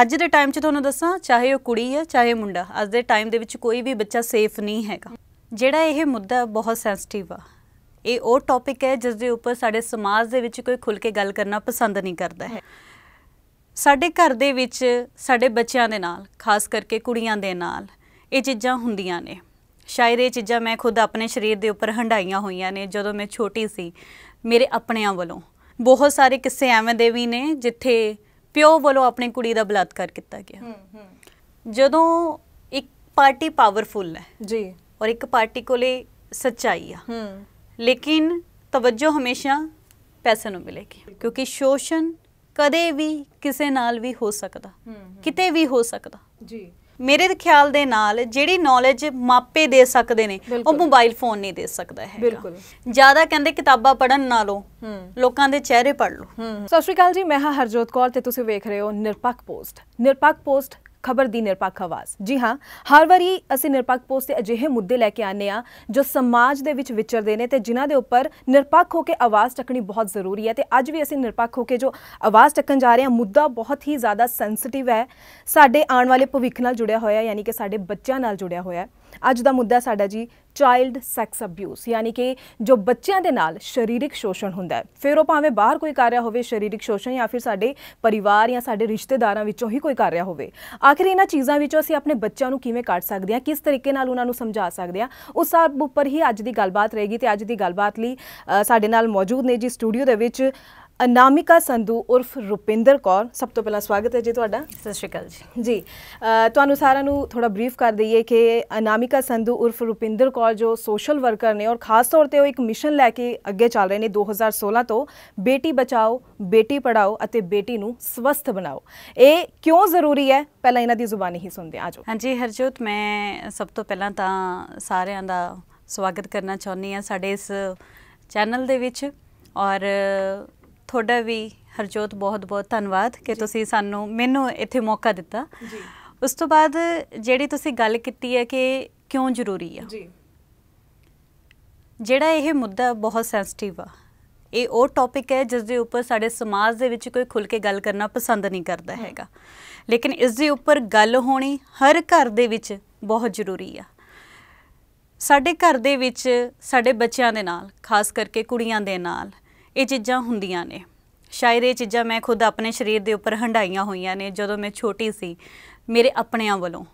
ਅੱਜ ਦੇ ਟਾਈਮ 'ਚ ਤੁਹਾਨੂੰ ਦੱਸਾਂ ਚਾਹੇ ਉਹ ਕੁੜੀ ਹੈ ਚਾਹੇ ਮੁੰਡਾ ਅੱਜ ਦੇ ਟਾਈਮ ਦੇ ਵਿੱਚ ਕੋਈ ਵੀ ਬੱਚਾ ਸੇਫ ਨਹੀਂ ਹੈਗਾ ਜਿਹੜਾ ਇਹ ਮੁੱਦਾ ਬਹੁਤ ਸੈਂਸਿਟਿਵ ਆ ਇਹ ਉਹ ਟੌਪਿਕ ਹੈ ਜਿਸ ਦੇ ਉੱਪਰ ਸਾਡੇ ਸਮਾਜ ਦੇ ਵਿੱਚ ਕੋਈ ਖੁੱਲ ਕੇ ਗੱਲ ਕਰਨਾ ਪਸੰਦ ਨਹੀਂ ਕਰਦਾ ਹੈ ਸਾਡੇ ਘਰ ਦੇ ਵਿੱਚ ਸਾਡੇ ਬੱਚਿਆਂ ਦੇ ਨਾਲ ਖਾਸ ਕਰਕੇ ਕੁੜੀਆਂ ਦੇ ਨਾਲ ਇਹ ਚੀਜ਼ਾਂ ਹੁੰਦੀਆਂ ਨੇ ਸ਼ਾਇਦ ਇਹ ਚੀਜ਼ਾਂ ਮੈਂ ਖੁਦ ਆਪਣੇ ਸਰੀਰ ਦੇ ਉੱਪਰ ਹੰਡਾਈਆਂ ਹੋਈਆਂ ਨੇ ਜਦੋਂ ਮੈਂ ਛੋਟੀ ਸੀ ਮੇਰੇ ਆਪਣਿਆਂ ਵੱਲੋਂ ਬਹੁਤ ਸਾਰੇ ਕਿੱਸੇ ਐਵੇਂ ਦੇ ਵੀ ਨੇ ਜਿੱਥੇ ਪਿਓ ਵੱਲੋਂ ਆਪਣੀ ਕੁੜੀ ਦਾ ਬਲਾਤਕਾਰ ਕੀਤਾ ਗਿਆ ਜਦੋਂ ਇੱਕ ਪਾਰਟੀ ਪਾਵਰਫੁਲ ਹੈ ਜੀ ਔਰ ਇੱਕ ਪਾਰਟੀ ਕੋਲੇ ਸੱਚਾਈ ਆ ਲੇਕਿਨ ਤਵੱਜੋ ਹਮੇਸ਼ਾ ਪੈਸੇ ਨੂੰ ਮਿਲੇਗੀ ਕਿਉਂਕਿ ਸ਼ੋਸ਼ਣ ਕਦੇ ਵੀ ਕਿਸੇ ਨਾਲ ਵੀ ਹੋ ਸਕਦਾ ਕਿਤੇ ਵੀ ਹੋ ਸਕਦਾ ਜੀ ਮੇਰੇ ਖਿਆਲ ਦੇ ਨਾਲ ਜਿਹੜੀ ਨੌਲੇਜ ਮਾਪੇ ਦੇ ਸਕਦੇ ਨੇ ਉਹ ਮੋਬਾਈਲ ਫੋਨ ਨਹੀਂ ਦੇ ਸਕਦਾ ਹੈ ਬਿਲਕੁਲ ਜਿਆਦਾ ਕਹਿੰਦੇ ਕਿਤਾਬਾਂ ਪੜਨ ਨਾਲੋਂ ਲੋਕਾਂ ਦੇ ਚਿਹਰੇ ਪੜ ਲਓ ਸਤਿ ਸ਼੍ਰੀ ਅਕਾਲ ਜੀ ਮੈਂ ਹਾਂ ਹਰਜੋਤ ਕੌਰ ਤੇ ਤੁਸੀਂ ਵੇਖ ਰਹੇ ਹੋ ਨਿਰਪੱਖ ਪੋਸਟ ਨਿਰਪੱਖ ਪੋਸਟ ਖਬਰ ਦੀ ਨਿਰਪੱਖ ਆਵਾਜ਼ ਜੀ ਹਾਂ ਹਰ ਵਾਰੀ ਅਸੀਂ ਨਿਰਪੱਖ ਪੋਸਟ ਤੇ ਅਜਿਹੇ ਮੁੱਦੇ ਲੈ ਕੇ ਆਨੇ ਆ ਜੋ ਸਮਾਜ ਦੇ ਵਿੱਚ ਵਿਚਰਦੇ ਨੇ ਤੇ ਜਿਨ੍ਹਾਂ ਦੇ ਉੱਪਰ ਨਿਰਪੱਖ ਹੋ ਕੇ ਆਵਾਜ਼ ਟੱਕਣੀ ਬਹੁਤ ਜ਼ਰੂਰੀ ਹੈ ਤੇ ਅੱਜ ਵੀ ਅਸੀਂ ਨਿਰਪੱਖ ਹੋ ਕੇ ਜੋ ਆਵਾਜ਼ ਟੱਕਣ ਜਾ ਰਹੇ ਹਾਂ ਮੁੱਦਾ ਬਹੁਤ ਹੀ ਜ਼ਿਆਦਾ ਸੈਂਸਿਟਿਵ ਹੈ ਸਾਡੇ ਆਉਣ ਵਾਲੇ ਭਵਿੱਖ ਨਾਲ ਜੁੜਿਆ ਹੋਇਆ ਯਾਨੀ ਕਿ ਸਾਡੇ ਬੱਚਿਆਂ ਨਾਲ ਜੁੜਿਆ ਹੋਇਆ ਹੈ ਅੱਜ ਦਾ ਮੁੱਦਾ ਸਾਡਾ ਜੀ ਚਾਈਲਡ ਸੈਕਸ ਅਬਿਊਸ ਯਾਨੀ ਕਿ ਜੋ ਬੱਚਿਆਂ ਦੇ ਨਾਲ ਸਰੀਰਕ ਸ਼ੋਸ਼ਣ ਹੁੰਦਾ ਹੈ ਫਿਰ ਉਹ ਭਾਵੇਂ ਬਾਹਰ ਕੋਈ ਕਰ ਰਿਹਾ ਹੋਵੇ ਸਰੀਰਕ ਸ਼ੋਸ਼ਣ ਜਾਂ ਫਿਰ ਸਾਡੇ ਪਰਿਵਾਰ ਜਾਂ ਸਾਡੇ ਰਿਸ਼ਤੇਦਾਰਾਂ ਵਿੱਚੋਂ ਹੀ ਕੋਈ ਕਰ ਰਿਹਾ ਹੋਵੇ ਆਖਰ ਇਹਨਾਂ ਚੀਜ਼ਾਂ ਵਿੱਚੋਂ ਅਸੀਂ ਆਪਣੇ ਬੱਚਿਆਂ ਨੂੰ ਕਿਵੇਂ ਕੱਢ ਸਕਦੇ ਹਾਂ ਕਿਸ ਤਰੀਕੇ ਨਾਲ ਉਹਨਾਂ ਨੂੰ ਸਮਝਾ ਸਕਦੇ ਹਾਂ ਉਸ ਸਭ ਉੱਪਰ ਹੀ ਅੱਜ ਦੀ ਗੱਲਬਾਤ ਰਹੇਗੀ ਤੇ ਅੱਜ ਦੀ ਗੱਲਬਾਤ ਲਈ ਸਾਡੇ ਨਾਲ ਮੌਜੂਦ ਨੇ ਜੀ ਸਟੂਡੀਓ ਦੇ ਵਿੱਚ ਅਨਾਮਿਕਾ ਸੰਧੂ ਉਰਫ ਰੁਪਿੰਦਰ ਕੌਰ ਸਭ ਤੋਂ ਪਹਿਲਾਂ ਸਵਾਗਤ ਹੈ ਜੀ ਤੁਹਾਡਾ ਸਤਿ ਸ਼੍ਰੀ ਅਕਾਲ ਜੀ ਜੀ ਤੁਹਾਨੂੰ ਸਾਰਿਆਂ ਨੂੰ ਥੋੜਾ ਬਰੀਫ ਕਰ ਦਈਏ ਕਿ ਅਨਾਮਿਕਾ ਸੰਧੂ ਉਰਫ ਰੁਪਿੰਦਰ ਕੌਰ ਜੋ ਸੋਸ਼ਲ ਵਰਕਰ ਨੇ ਔਰ ਖਾਸ ਤੌਰ ਤੇ ਉਹ ਇੱਕ ਮਿਸ਼ਨ ਲੈ ਕੇ ਅੱਗੇ ਚੱਲ ਰਹੇ ਨੇ 2016 ਤੋਂ ਬੇਟੀ ਬਚਾਓ ਬੇਟੀ ਪੜਾਓ ਅਤੇ ਬੇਟੀ ਨੂੰ ਸਵਸਥ ਬਣਾਓ ਇਹ ਕਿਉਂ ਜ਼ਰੂਰੀ ਹੈ ਪਹਿਲਾਂ ਇਹਨਾਂ ਦੀ ਜ਼ੁਬਾਨੀ ਹੀ ਸੁਣਦੇ ਆਜੋ ਹਾਂਜੀ ਹਰਜੋਤ ਮੈਂ ਸਭ ਤੋਂ ਪਹਿਲਾਂ ਤਾਂ ਸਾਰਿਆਂ ਦਾ ਸਵਾਗਤ ਕਰਨਾ ਚਾਹੁੰਦੀ ਆ ਸਾਡੇ ਇਸ ਚੈਨਲ ਦੇ ਵਿੱਚ ਔਰ ਤੁਹਾਡਾ ਵੀ ਹਰਜੋਤ ਬਹੁਤ ਬਹੁਤ ਧੰਨਵਾਦ ਕਿ ਤੁਸੀਂ ਸਾਨੂੰ ਮੈਨੂੰ ਇੱਥੇ ਮੌਕਾ ਦਿੱਤਾ ਜੀ ਉਸ ਤੋਂ ਬਾਅਦ ਜਿਹੜੀ ਤੁਸੀਂ ਗੱਲ ਕੀਤੀ ਹੈ ਕਿ ਕਿਉਂ ਜ਼ਰੂਰੀ ਆ ਜੀ ਜਿਹੜਾ ਇਹ ਮੁੱਦਾ ਬਹੁਤ ਸੈਂਸਿਟਿਵ ਆ ਇਹ ਉਹ ਟੌਪਿਕ ਹੈ ਜਿਸ ਦੇ ਉੱਪਰ ਸਾਡੇ ਸਮਾਜ ਦੇ ਵਿੱਚ ਕੋਈ ਖੁੱਲ ਕੇ ਗੱਲ ਕਰਨਾ ਪਸੰਦ ਨਹੀਂ ਕਰਦਾ ਹੈਗਾ ਲੇਕਿਨ ਇਸ ਦੇ ਉੱਪਰ ਗੱਲ ਹੋਣੀ ਹਰ ਘਰ ਦੇ ਵਿੱਚ ਬਹੁਤ ਜ਼ਰੂਰੀ ਆ ਸਾਡੇ ਘਰ ਦੇ ਵਿੱਚ ਸਾਡੇ ਬੱਚਿਆਂ ਦੇ ਨਾਲ ਖਾਸ ਕਰਕੇ ਕੁੜੀਆਂ ਦੇ ਨਾਲ ਇਹ ਚੀਜ਼ਾਂ ਹੁੰਦੀਆਂ ਨੇ ਸ਼ਾਇਰ ਇਹ ਚੀਜ਼ਾਂ ਮੈਂ ਖੁਦ ਆਪਣੇ ਸਰੀਰ ਦੇ ਉੱਪਰ ਹੰਡਾਈਆਂ ਹੋਈਆਂ ਨੇ ਜਦੋਂ ਮੈਂ ਛੋਟੀ ਸੀ ਮੇਰੇ ਆਪਣਿਆਂ ਵੱਲੋਂ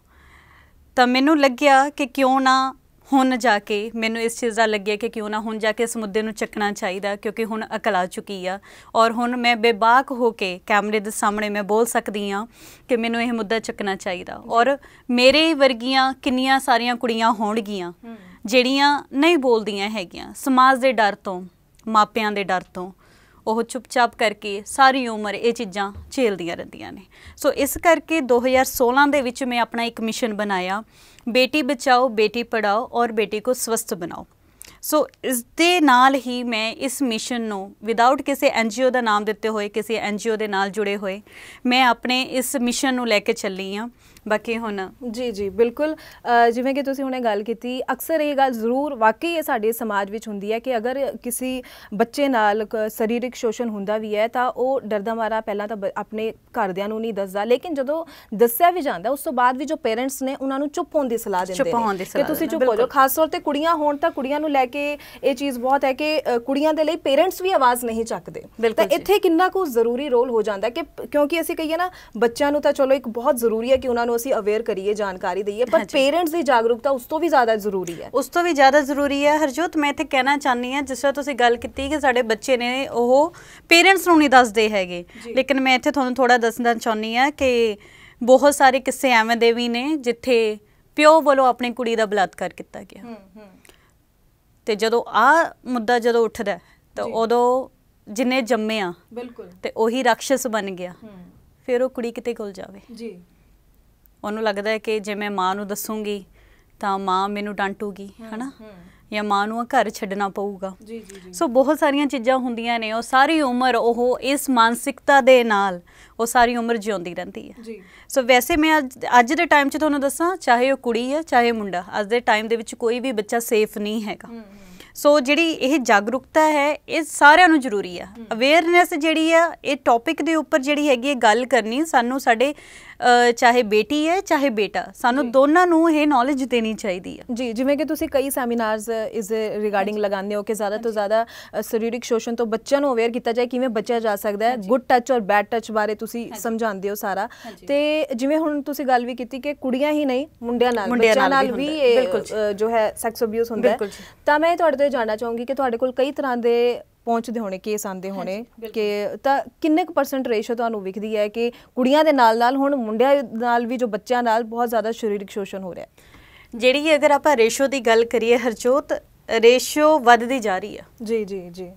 ਤਾਂ ਮੈਨੂੰ ਲੱਗਿਆ ਕਿ ਕਿਉਂ ਨਾ ਹੁਣ ਜਾ ਕੇ ਮੈਨੂੰ ਇਸ ਚੀਜ਼ ਦਾ ਲੱਗਿਆ ਕਿ ਕਿਉਂ ਨਾ ਹੁਣ ਜਾ ਕੇ ਇਸ ਮੁੱਦੇ ਨੂੰ ਚੱਕਣਾ ਚਾਹੀਦਾ ਕਿਉਂਕਿ ਹੁਣ ਅਕਲ ਆ ਚੁੱਕੀ ਆ ਔਰ ਹੁਣ ਮੈਂ ਬੇਬਾਕ ਹੋ ਕੇ ਕੈਮਰੇ ਦੇ ਸਾਹਮਣੇ ਮੈਂ ਬੋਲ ਸਕਦੀ ਆ ਕਿ ਮੈਨੂੰ ਇਹ ਮੁੱਦਾ ਚੱਕਣਾ ਚਾਹੀਦਾ ਔਰ ਮੇਰੇ ਵਰਗੀਆਂ ਕਿੰਨੀਆਂ ਸਾਰੀਆਂ ਕੁੜੀਆਂ ਹੋਣਗੀਆਂ ਜਿਹੜੀਆਂ ਨਹੀਂ ਬੋਲਦੀਆਂ ਹੈਗੀਆਂ ਸਮਾਜ ਦੇ ਡਰ ਤੋਂ ਮਾਪਿਆਂ ਦੇ ਡਰ ਤੋਂ ਉਹ ਚੁੱਪਚਾਪ ਕਰਕੇ ਸਾਰੀ ਉਮਰ ਇਹ ਚੀਜ਼ਾਂ ਝੇਲਦੀਆਂ ਰਹਿੰਦੀਆਂ ਨੇ ਸੋ ਇਸ ਕਰਕੇ 2016 ਦੇ ਵਿੱਚ ਮੈਂ ਆਪਣਾ ਇੱਕ ਮਿਸ਼ਨ ਬਣਾਇਆ ਬੇਟੀ ਬਚਾਓ ਬੇਟੀ ਪੜਾਓ ਔਰ ਬੇਟੀ ਕੋ ਸਵਸਥ ਬਣਾਓ ਸੋ ਇਸ ਦੇ ਨਾਲ ਹੀ ਮੈਂ ਇਸ ਮਿਸ਼ਨ ਨੂੰ ਵਿਦਆਊਟ ਕਿਸੇ ਐਨਜੀਓ ਦਾ ਨਾਮ ਦਿੱਤੇ ਹੋਏ ਕਿਸੇ ਐਨਜੀਓ ਦੇ ਨਾਲ ਜੁੜੇ ਹੋਏ ਮੈਂ ਆਪਣੇ ਇਸ ਮਿਸ਼ਨ ਨੂੰ ਲੈ ਕੇ ਚੱਲੀ ਆ ਬਾਕੀ ਹੁਣ ਜੀ ਜੀ ਬਿਲਕੁਲ ਜਿਵੇਂ ਕਿ ਤੁਸੀਂ ਹੁਣੇ ਗੱਲ ਕੀਤੀ ਅਕਸਰ ਇਹ ਗੱਲ ਜ਼ਰੂਰ ਵਾਕਈ ਇਹ ਸਾਡੇ ਸਮਾਜ ਵਿੱਚ ਹੁੰਦੀ ਹੈ ਕਿ ਅਗਰ ਕਿਸੇ ਬੱਚੇ ਨਾਲ ਸਰੀਰਕ ਸ਼ੋਸ਼ਣ ਹੁੰਦਾ ਵੀ ਹੈ ਤਾਂ ਉਹ ਡਰਦਾ ਮਾਰਾ ਪਹਿਲਾਂ ਤਾਂ ਆਪਣੇ ਘਰਦਿਆਂ ਨੂੰ ਨਹੀਂ ਦੱਸਦਾ ਲੇਕਿਨ ਜਦੋਂ ਦੱਸਿਆ ਵੀ ਜਾਂਦਾ ਉਸ ਤੋਂ ਬਾਅਦ ਵੀ ਜੋ ਪੇਰੈਂਟਸ ਨੇ ਉਹਨਾਂ ਨੂੰ ਚੁੱਪ ਹੋਣ ਦੀ ਸਲਾਹ ਦਿੰਦੇ ਨੇ ਕਿ ਤੁਸੀਂ ਚੁੱਪ ਹੋ ਜਾਓ ਖਾਸ ਤੌਰ ਤੇ ਕੁੜੀਆਂ ਹੋਣ ਤਾਂ ਕੁੜੀਆਂ ਨੂੰ ਲੈ ਕਿ ਇਹ ਚੀਜ਼ ਬਹੁਤ ਹੈ ਕਿ ਕੁੜੀਆਂ ਦੇ ਲਈ ਪੇਰੈਂਟਸ ਵੀ ਆਵਾਜ਼ ਨਹੀਂ ਚੱਕਦੇ ਤਾਂ ਇੱਥੇ ਕਿੰਨਾ ਕੁ ਜ਼ਰੂਰੀ ਰੋਲ ਹੋ ਜਾਂਦਾ ਕਿ ਕਿਉਂਕਿ ਅਸੀਂ ਕਹੀਏ ਨਾ ਬੱਚਿਆਂ ਨੂੰ ਤਾਂ ਚਲੋ ਇੱਕ ਬਹੁਤ ਜ਼ਰੂਰੀ ਹੈ ਕਿ ਉਹਨਾਂ ਨੂੰ ਅਸੀਂ ਅਵੇਅਰ ਕਰੀਏ ਜਾਣਕਾਰੀ ਦਈਏ ਪਰ ਪੇਰੈਂਟਸ ਦੀ ਜਾਗਰੂਕਤਾ ਉਸ ਤੋਂ ਵੀ ਜ਼ਿਆਦਾ ਜ਼ਰੂਰੀ ਹੈ ਉਸ ਤੋਂ ਵੀ ਜ਼ਿਆਦਾ ਜ਼ਰੂਰੀ ਹੈ ਹਰਜੋਤ ਮੈਂ ਇੱਥੇ ਕਹਿਣਾ ਚਾਹਨੀ ਆ ਜਿਸ ਵੇ ਤੁਸੀਂ ਗੱਲ ਕੀਤੀ ਕਿ ਸਾਡੇ ਬੱਚੇ ਨੇ ਉਹ ਪੇਰੈਂਟਸ ਨੂੰ ਨਹੀਂ ਦੱਸਦੇ ਹੈਗੇ ਲੇਕਿਨ ਮੈਂ ਇੱਥੇ ਤੁਹਾਨੂੰ ਥੋੜਾ ਦੱਸਣਾ ਚਾਹੁੰਦੀ ਆ ਕਿ ਬਹੁਤ ਸਾਰੇ ਕਿੱਸੇ ਐਵੇਂ ਦੇ ਵੀ ਨੇ ਜਿੱਥੇ ਪਿਓ ਵੱਲੋਂ ਆਪਣੀ ਕੁੜੀ ਦਾ ਬਲਾਤਕਾਰ ਕੀਤਾ ਗਿਆ ਹੂੰ ਹੂੰ ਤੇ ਜਦੋਂ ਆ ਮੁੱਦਾ ਜਦੋਂ ਉੱਠਦਾ ਤਾਂ ਉਦੋਂ ਜਿੰਨੇ ਜੰਮੇ ਆ ਬਿਲਕੁਲ ਤੇ ਉਹੀ ਰਕਸ਼ਸ ਬਣ ਗਿਆ ਫਿਰ ਉਹ ਕੁੜੀ ਕਿਤੇ ਕੋਲ ਜਾਵੇ ਜੀ ਉਹਨੂੰ ਲੱਗਦਾ ਹੈ ਕਿ ਜੇ ਮੈਂ ਮਾਂ ਨੂੰ ਦੱਸੂਗੀ ਤਾਂ ਮਾਂ ਮੈਨੂੰ ਡਾਂਟੂਗੀ ਹਨਾ ਜਾਂ ਮਾਂ ਨੂੰ ਘਰ ਛੱਡਣਾ ਪਊਗਾ ਜੀ ਜੀ ਸੋ ਬਹੁਤ ਸਾਰੀਆਂ ਚੀਜ਼ਾਂ ਹੁੰਦੀਆਂ ਨੇ ਉਹ ਸਾਰੀ ਉਮਰ ਉਹ ਇਸ ਮਾਨਸਿਕਤਾ ਦੇ ਨਾਲ ਉਹ ਸਾਰੀ ਉਮਰ ਜਿਉਂਦੀ ਰਹਿੰਦੀ ਹੈ ਜੀ ਸੋ ਵੈਸੇ ਮੈਂ ਅੱਜ ਦੇ ਟਾਈਮ 'ਚ ਤੁਹਾਨੂੰ ਦੱਸਾਂ ਚਾਹੇ ਉਹ ਕੁੜੀ ਹੈ ਚਾਹੇ ਮੁੰਡਾ ਅੱਜ ਦੇ ਟਾਈਮ ਦੇ ਵਿੱਚ ਕੋਈ ਵੀ ਬੱਚਾ ਸੇਫ ਨਹੀਂ ਹੈਗਾ ਸੋ ਜਿਹੜੀ ਇਹ ਜਾਗਰੂਕਤਾ ਹੈ ਇਹ ਸਾਰਿਆਂ ਨੂੰ ਜ਼ਰੂਰੀ ਆ ਅਵੇਅਰਨੈਸ ਜਿਹੜੀ ਆ ਇਹ ਟੌਪਿਕ ਦੇ ਉੱਪਰ ਜਿਹੜੀ ਹੈਗੀ ਇਹ ਗੱਲ ਕਰਨੀ ਸਾਨੂੰ ਸਾਡੇ ਚਾਹੇ ਬੇਟੀ ਹੈ ਚਾਹੇ ਬੇਟਾ ਸਾਨੂੰ ਦੋਨਾਂ ਨੂੰ ਇਹ ਨੌਲੇਜ ਦੇਣੀ ਚਾਹੀਦੀ ਹੈ ਜੀ ਜਿਵੇਂ ਕਿ ਤੁਸੀਂ ਕਈ ਸੈਮੀਨਾਰਸ ਇਸ ਰਿਗਾਰਡਿੰਗ ਲਗਾਉਂਦੇ ਹੋ ਕਿ ਜ਼ਿਆਦਾ ਤੋਂ ਜ਼ਿਆਦਾ ਸਰੀਰਕ ਸ਼ੋਸ਼ਣ ਤੋਂ ਬੱਚਿਆਂ ਨੂੰ ਅਵੇਅਰ ਕੀਤਾ ਜਾਏ ਕਿਵੇਂ ਬਚਿਆ ਜਾ ਸਕਦਾ ਹੈ ਗੁੱਡ ਟੱਚ ਔਰ ਬੈਡ ਟੱਚ ਬਾਰੇ ਤੁਸੀਂ ਸਮਝਾਉਂਦੇ ਹੋ ਸਾਰਾ ਤੇ ਜਿਵੇਂ ਹੁਣ ਤੁਸੀਂ ਗੱਲ ਵੀ ਕੀਤੀ ਕਿ ਕੁੜੀਆਂ ਹੀ ਨਹੀਂ ਮੁੰਡਿਆਂ ਨਾਲ ਬੱਚਿਆਂ ਨਾਲ ਵੀ ਜੋ ਹੈ ਸੈਕਸ ਅਬਿਊਸ ਹੁੰਦਾ ਹੈ ਤਾਂ ਮੈਂ ਤੁਹਾਡੇ ਤੋਂ ਜਾਣਨਾ ਚਾਹੂੰਗੀ ਕਿ ਤੁਹਾਡੇ ਕੋਲ ਕਈ ਤਰ੍ਹਾਂ ਦੇ ਪਹੁੰਚਦੇ ਹੋਣੇ ਕੇਸ ਆਂਦੇ ਹੋਣੇ ਕਿ ਤਾਂ ਕਿੰਨੇ ਕੁ ਪਰਸੈਂਟ ਰੇਸ਼ੋ ਤੁਹਾਨੂੰ ਵਿਖਦੀ ਹੈ ਕਿ ਕੁੜੀਆਂ ਦੇ ਨਾਲ ਨਾਲ ਹੁਣ ਮੁੰਡਿਆਂ ਨਾਲ ਵੀ ਜੋ ਬੱਚਿਆਂ ਨਾਲ ਬਹੁਤ ਜ਼ਿਆਦਾ ਸਰੀਰਕ ਸ਼ੋਸ਼ਣ ਹੋ ਰਿਹਾ ਜਿਹੜੀ ਅਗਰ ਆਪਾਂ ਰੇਸ਼ੋ ਦੀ ਗੱਲ ਕਰੀਏ ਹਰਜੋਤ ਰੇਸ਼ੋ ਵੱਧਦੀ ਜਾ ਰਹੀ ਹੈ ਜੀ ਜੀ ਜੀ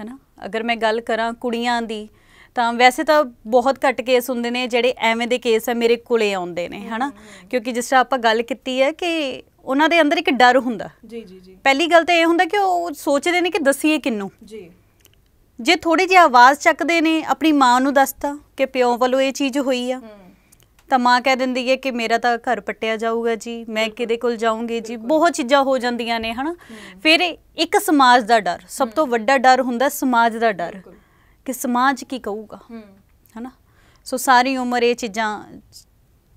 ਹੈਨਾ ਅਗਰ ਮੈਂ ਗੱਲ ਕਰਾਂ ਕੁੜੀਆਂ ਦੀ ਤਾਂ ਵੈਸੇ ਤਾਂ ਬਹੁਤ ਘੱਟ ਕੇਸ ਹੁੰਦੇ ਨੇ ਜਿਹੜੇ ਐਵੇਂ ਦੇ ਕੇਸ ਆ ਮੇਰੇ ਕੋਲੇ ਆਉਂਦੇ ਨੇ ਹਨਾ ਕਿਉਂਕਿ ਜਿਸ ਤਰ੍ਹਾਂ ਆਪਾਂ ਗੱਲ ਕੀਤੀ ਹੈ ਕਿ ਉਹਨਾਂ ਦੇ ਅੰਦਰ ਇੱਕ ਡਰ ਹੁੰਦਾ ਜੀ ਜੀ ਜੀ ਪਹਿਲੀ ਗੱਲ ਤਾਂ ਇਹ ਹੁੰਦਾ ਕਿ ਉਹ ਸੋਚਦੇ ਨੇ ਕਿ ਦਸੀਏ ਕਿੰਨੂੰ ਜੀ ਜੇ ਥੋੜੀ ਜਿਹੀ ਆਵਾਜ਼ ਚੱਕਦੇ ਨੇ ਆਪਣੀ ਮਾਂ ਨੂੰ ਦੱਸਤਾ ਕਿ ਪਿਓ ਵੱਲੋਂ ਇਹ ਚੀਜ਼ ਹੋਈ ਆ ਤਾਂ ਮਾਂ ਕਹਿ ਦਿੰਦੀ ਹੈ ਕਿ ਮੇਰਾ ਤਾਂ ਘਰ ਪੱਟਿਆ ਜਾਊਗਾ ਜੀ ਮੈਂ ਕਿਹਦੇ ਕੋਲ ਜਾਊਂਗੀ ਜੀ ਬਹੁਤ ਚੀਜ਼ਾਂ ਹੋ ਜਾਂਦੀਆਂ ਨੇ ਹਨਾ ਫਿਰ ਇੱਕ ਸਮਾਜ ਦਾ ਡਰ ਸਭ ਤੋਂ ਵੱਡਾ ਡਰ ਹੁੰਦਾ ਸਮਾਜ ਦਾ ਡਰ ਕਿ ਸਮਾਜ ਕੀ ਕਹੂਗਾ ਹਨਾ ਸੋ ਸਾਰੀ ਉਮਰ ਇਹ ਚੀਜ਼ਾਂ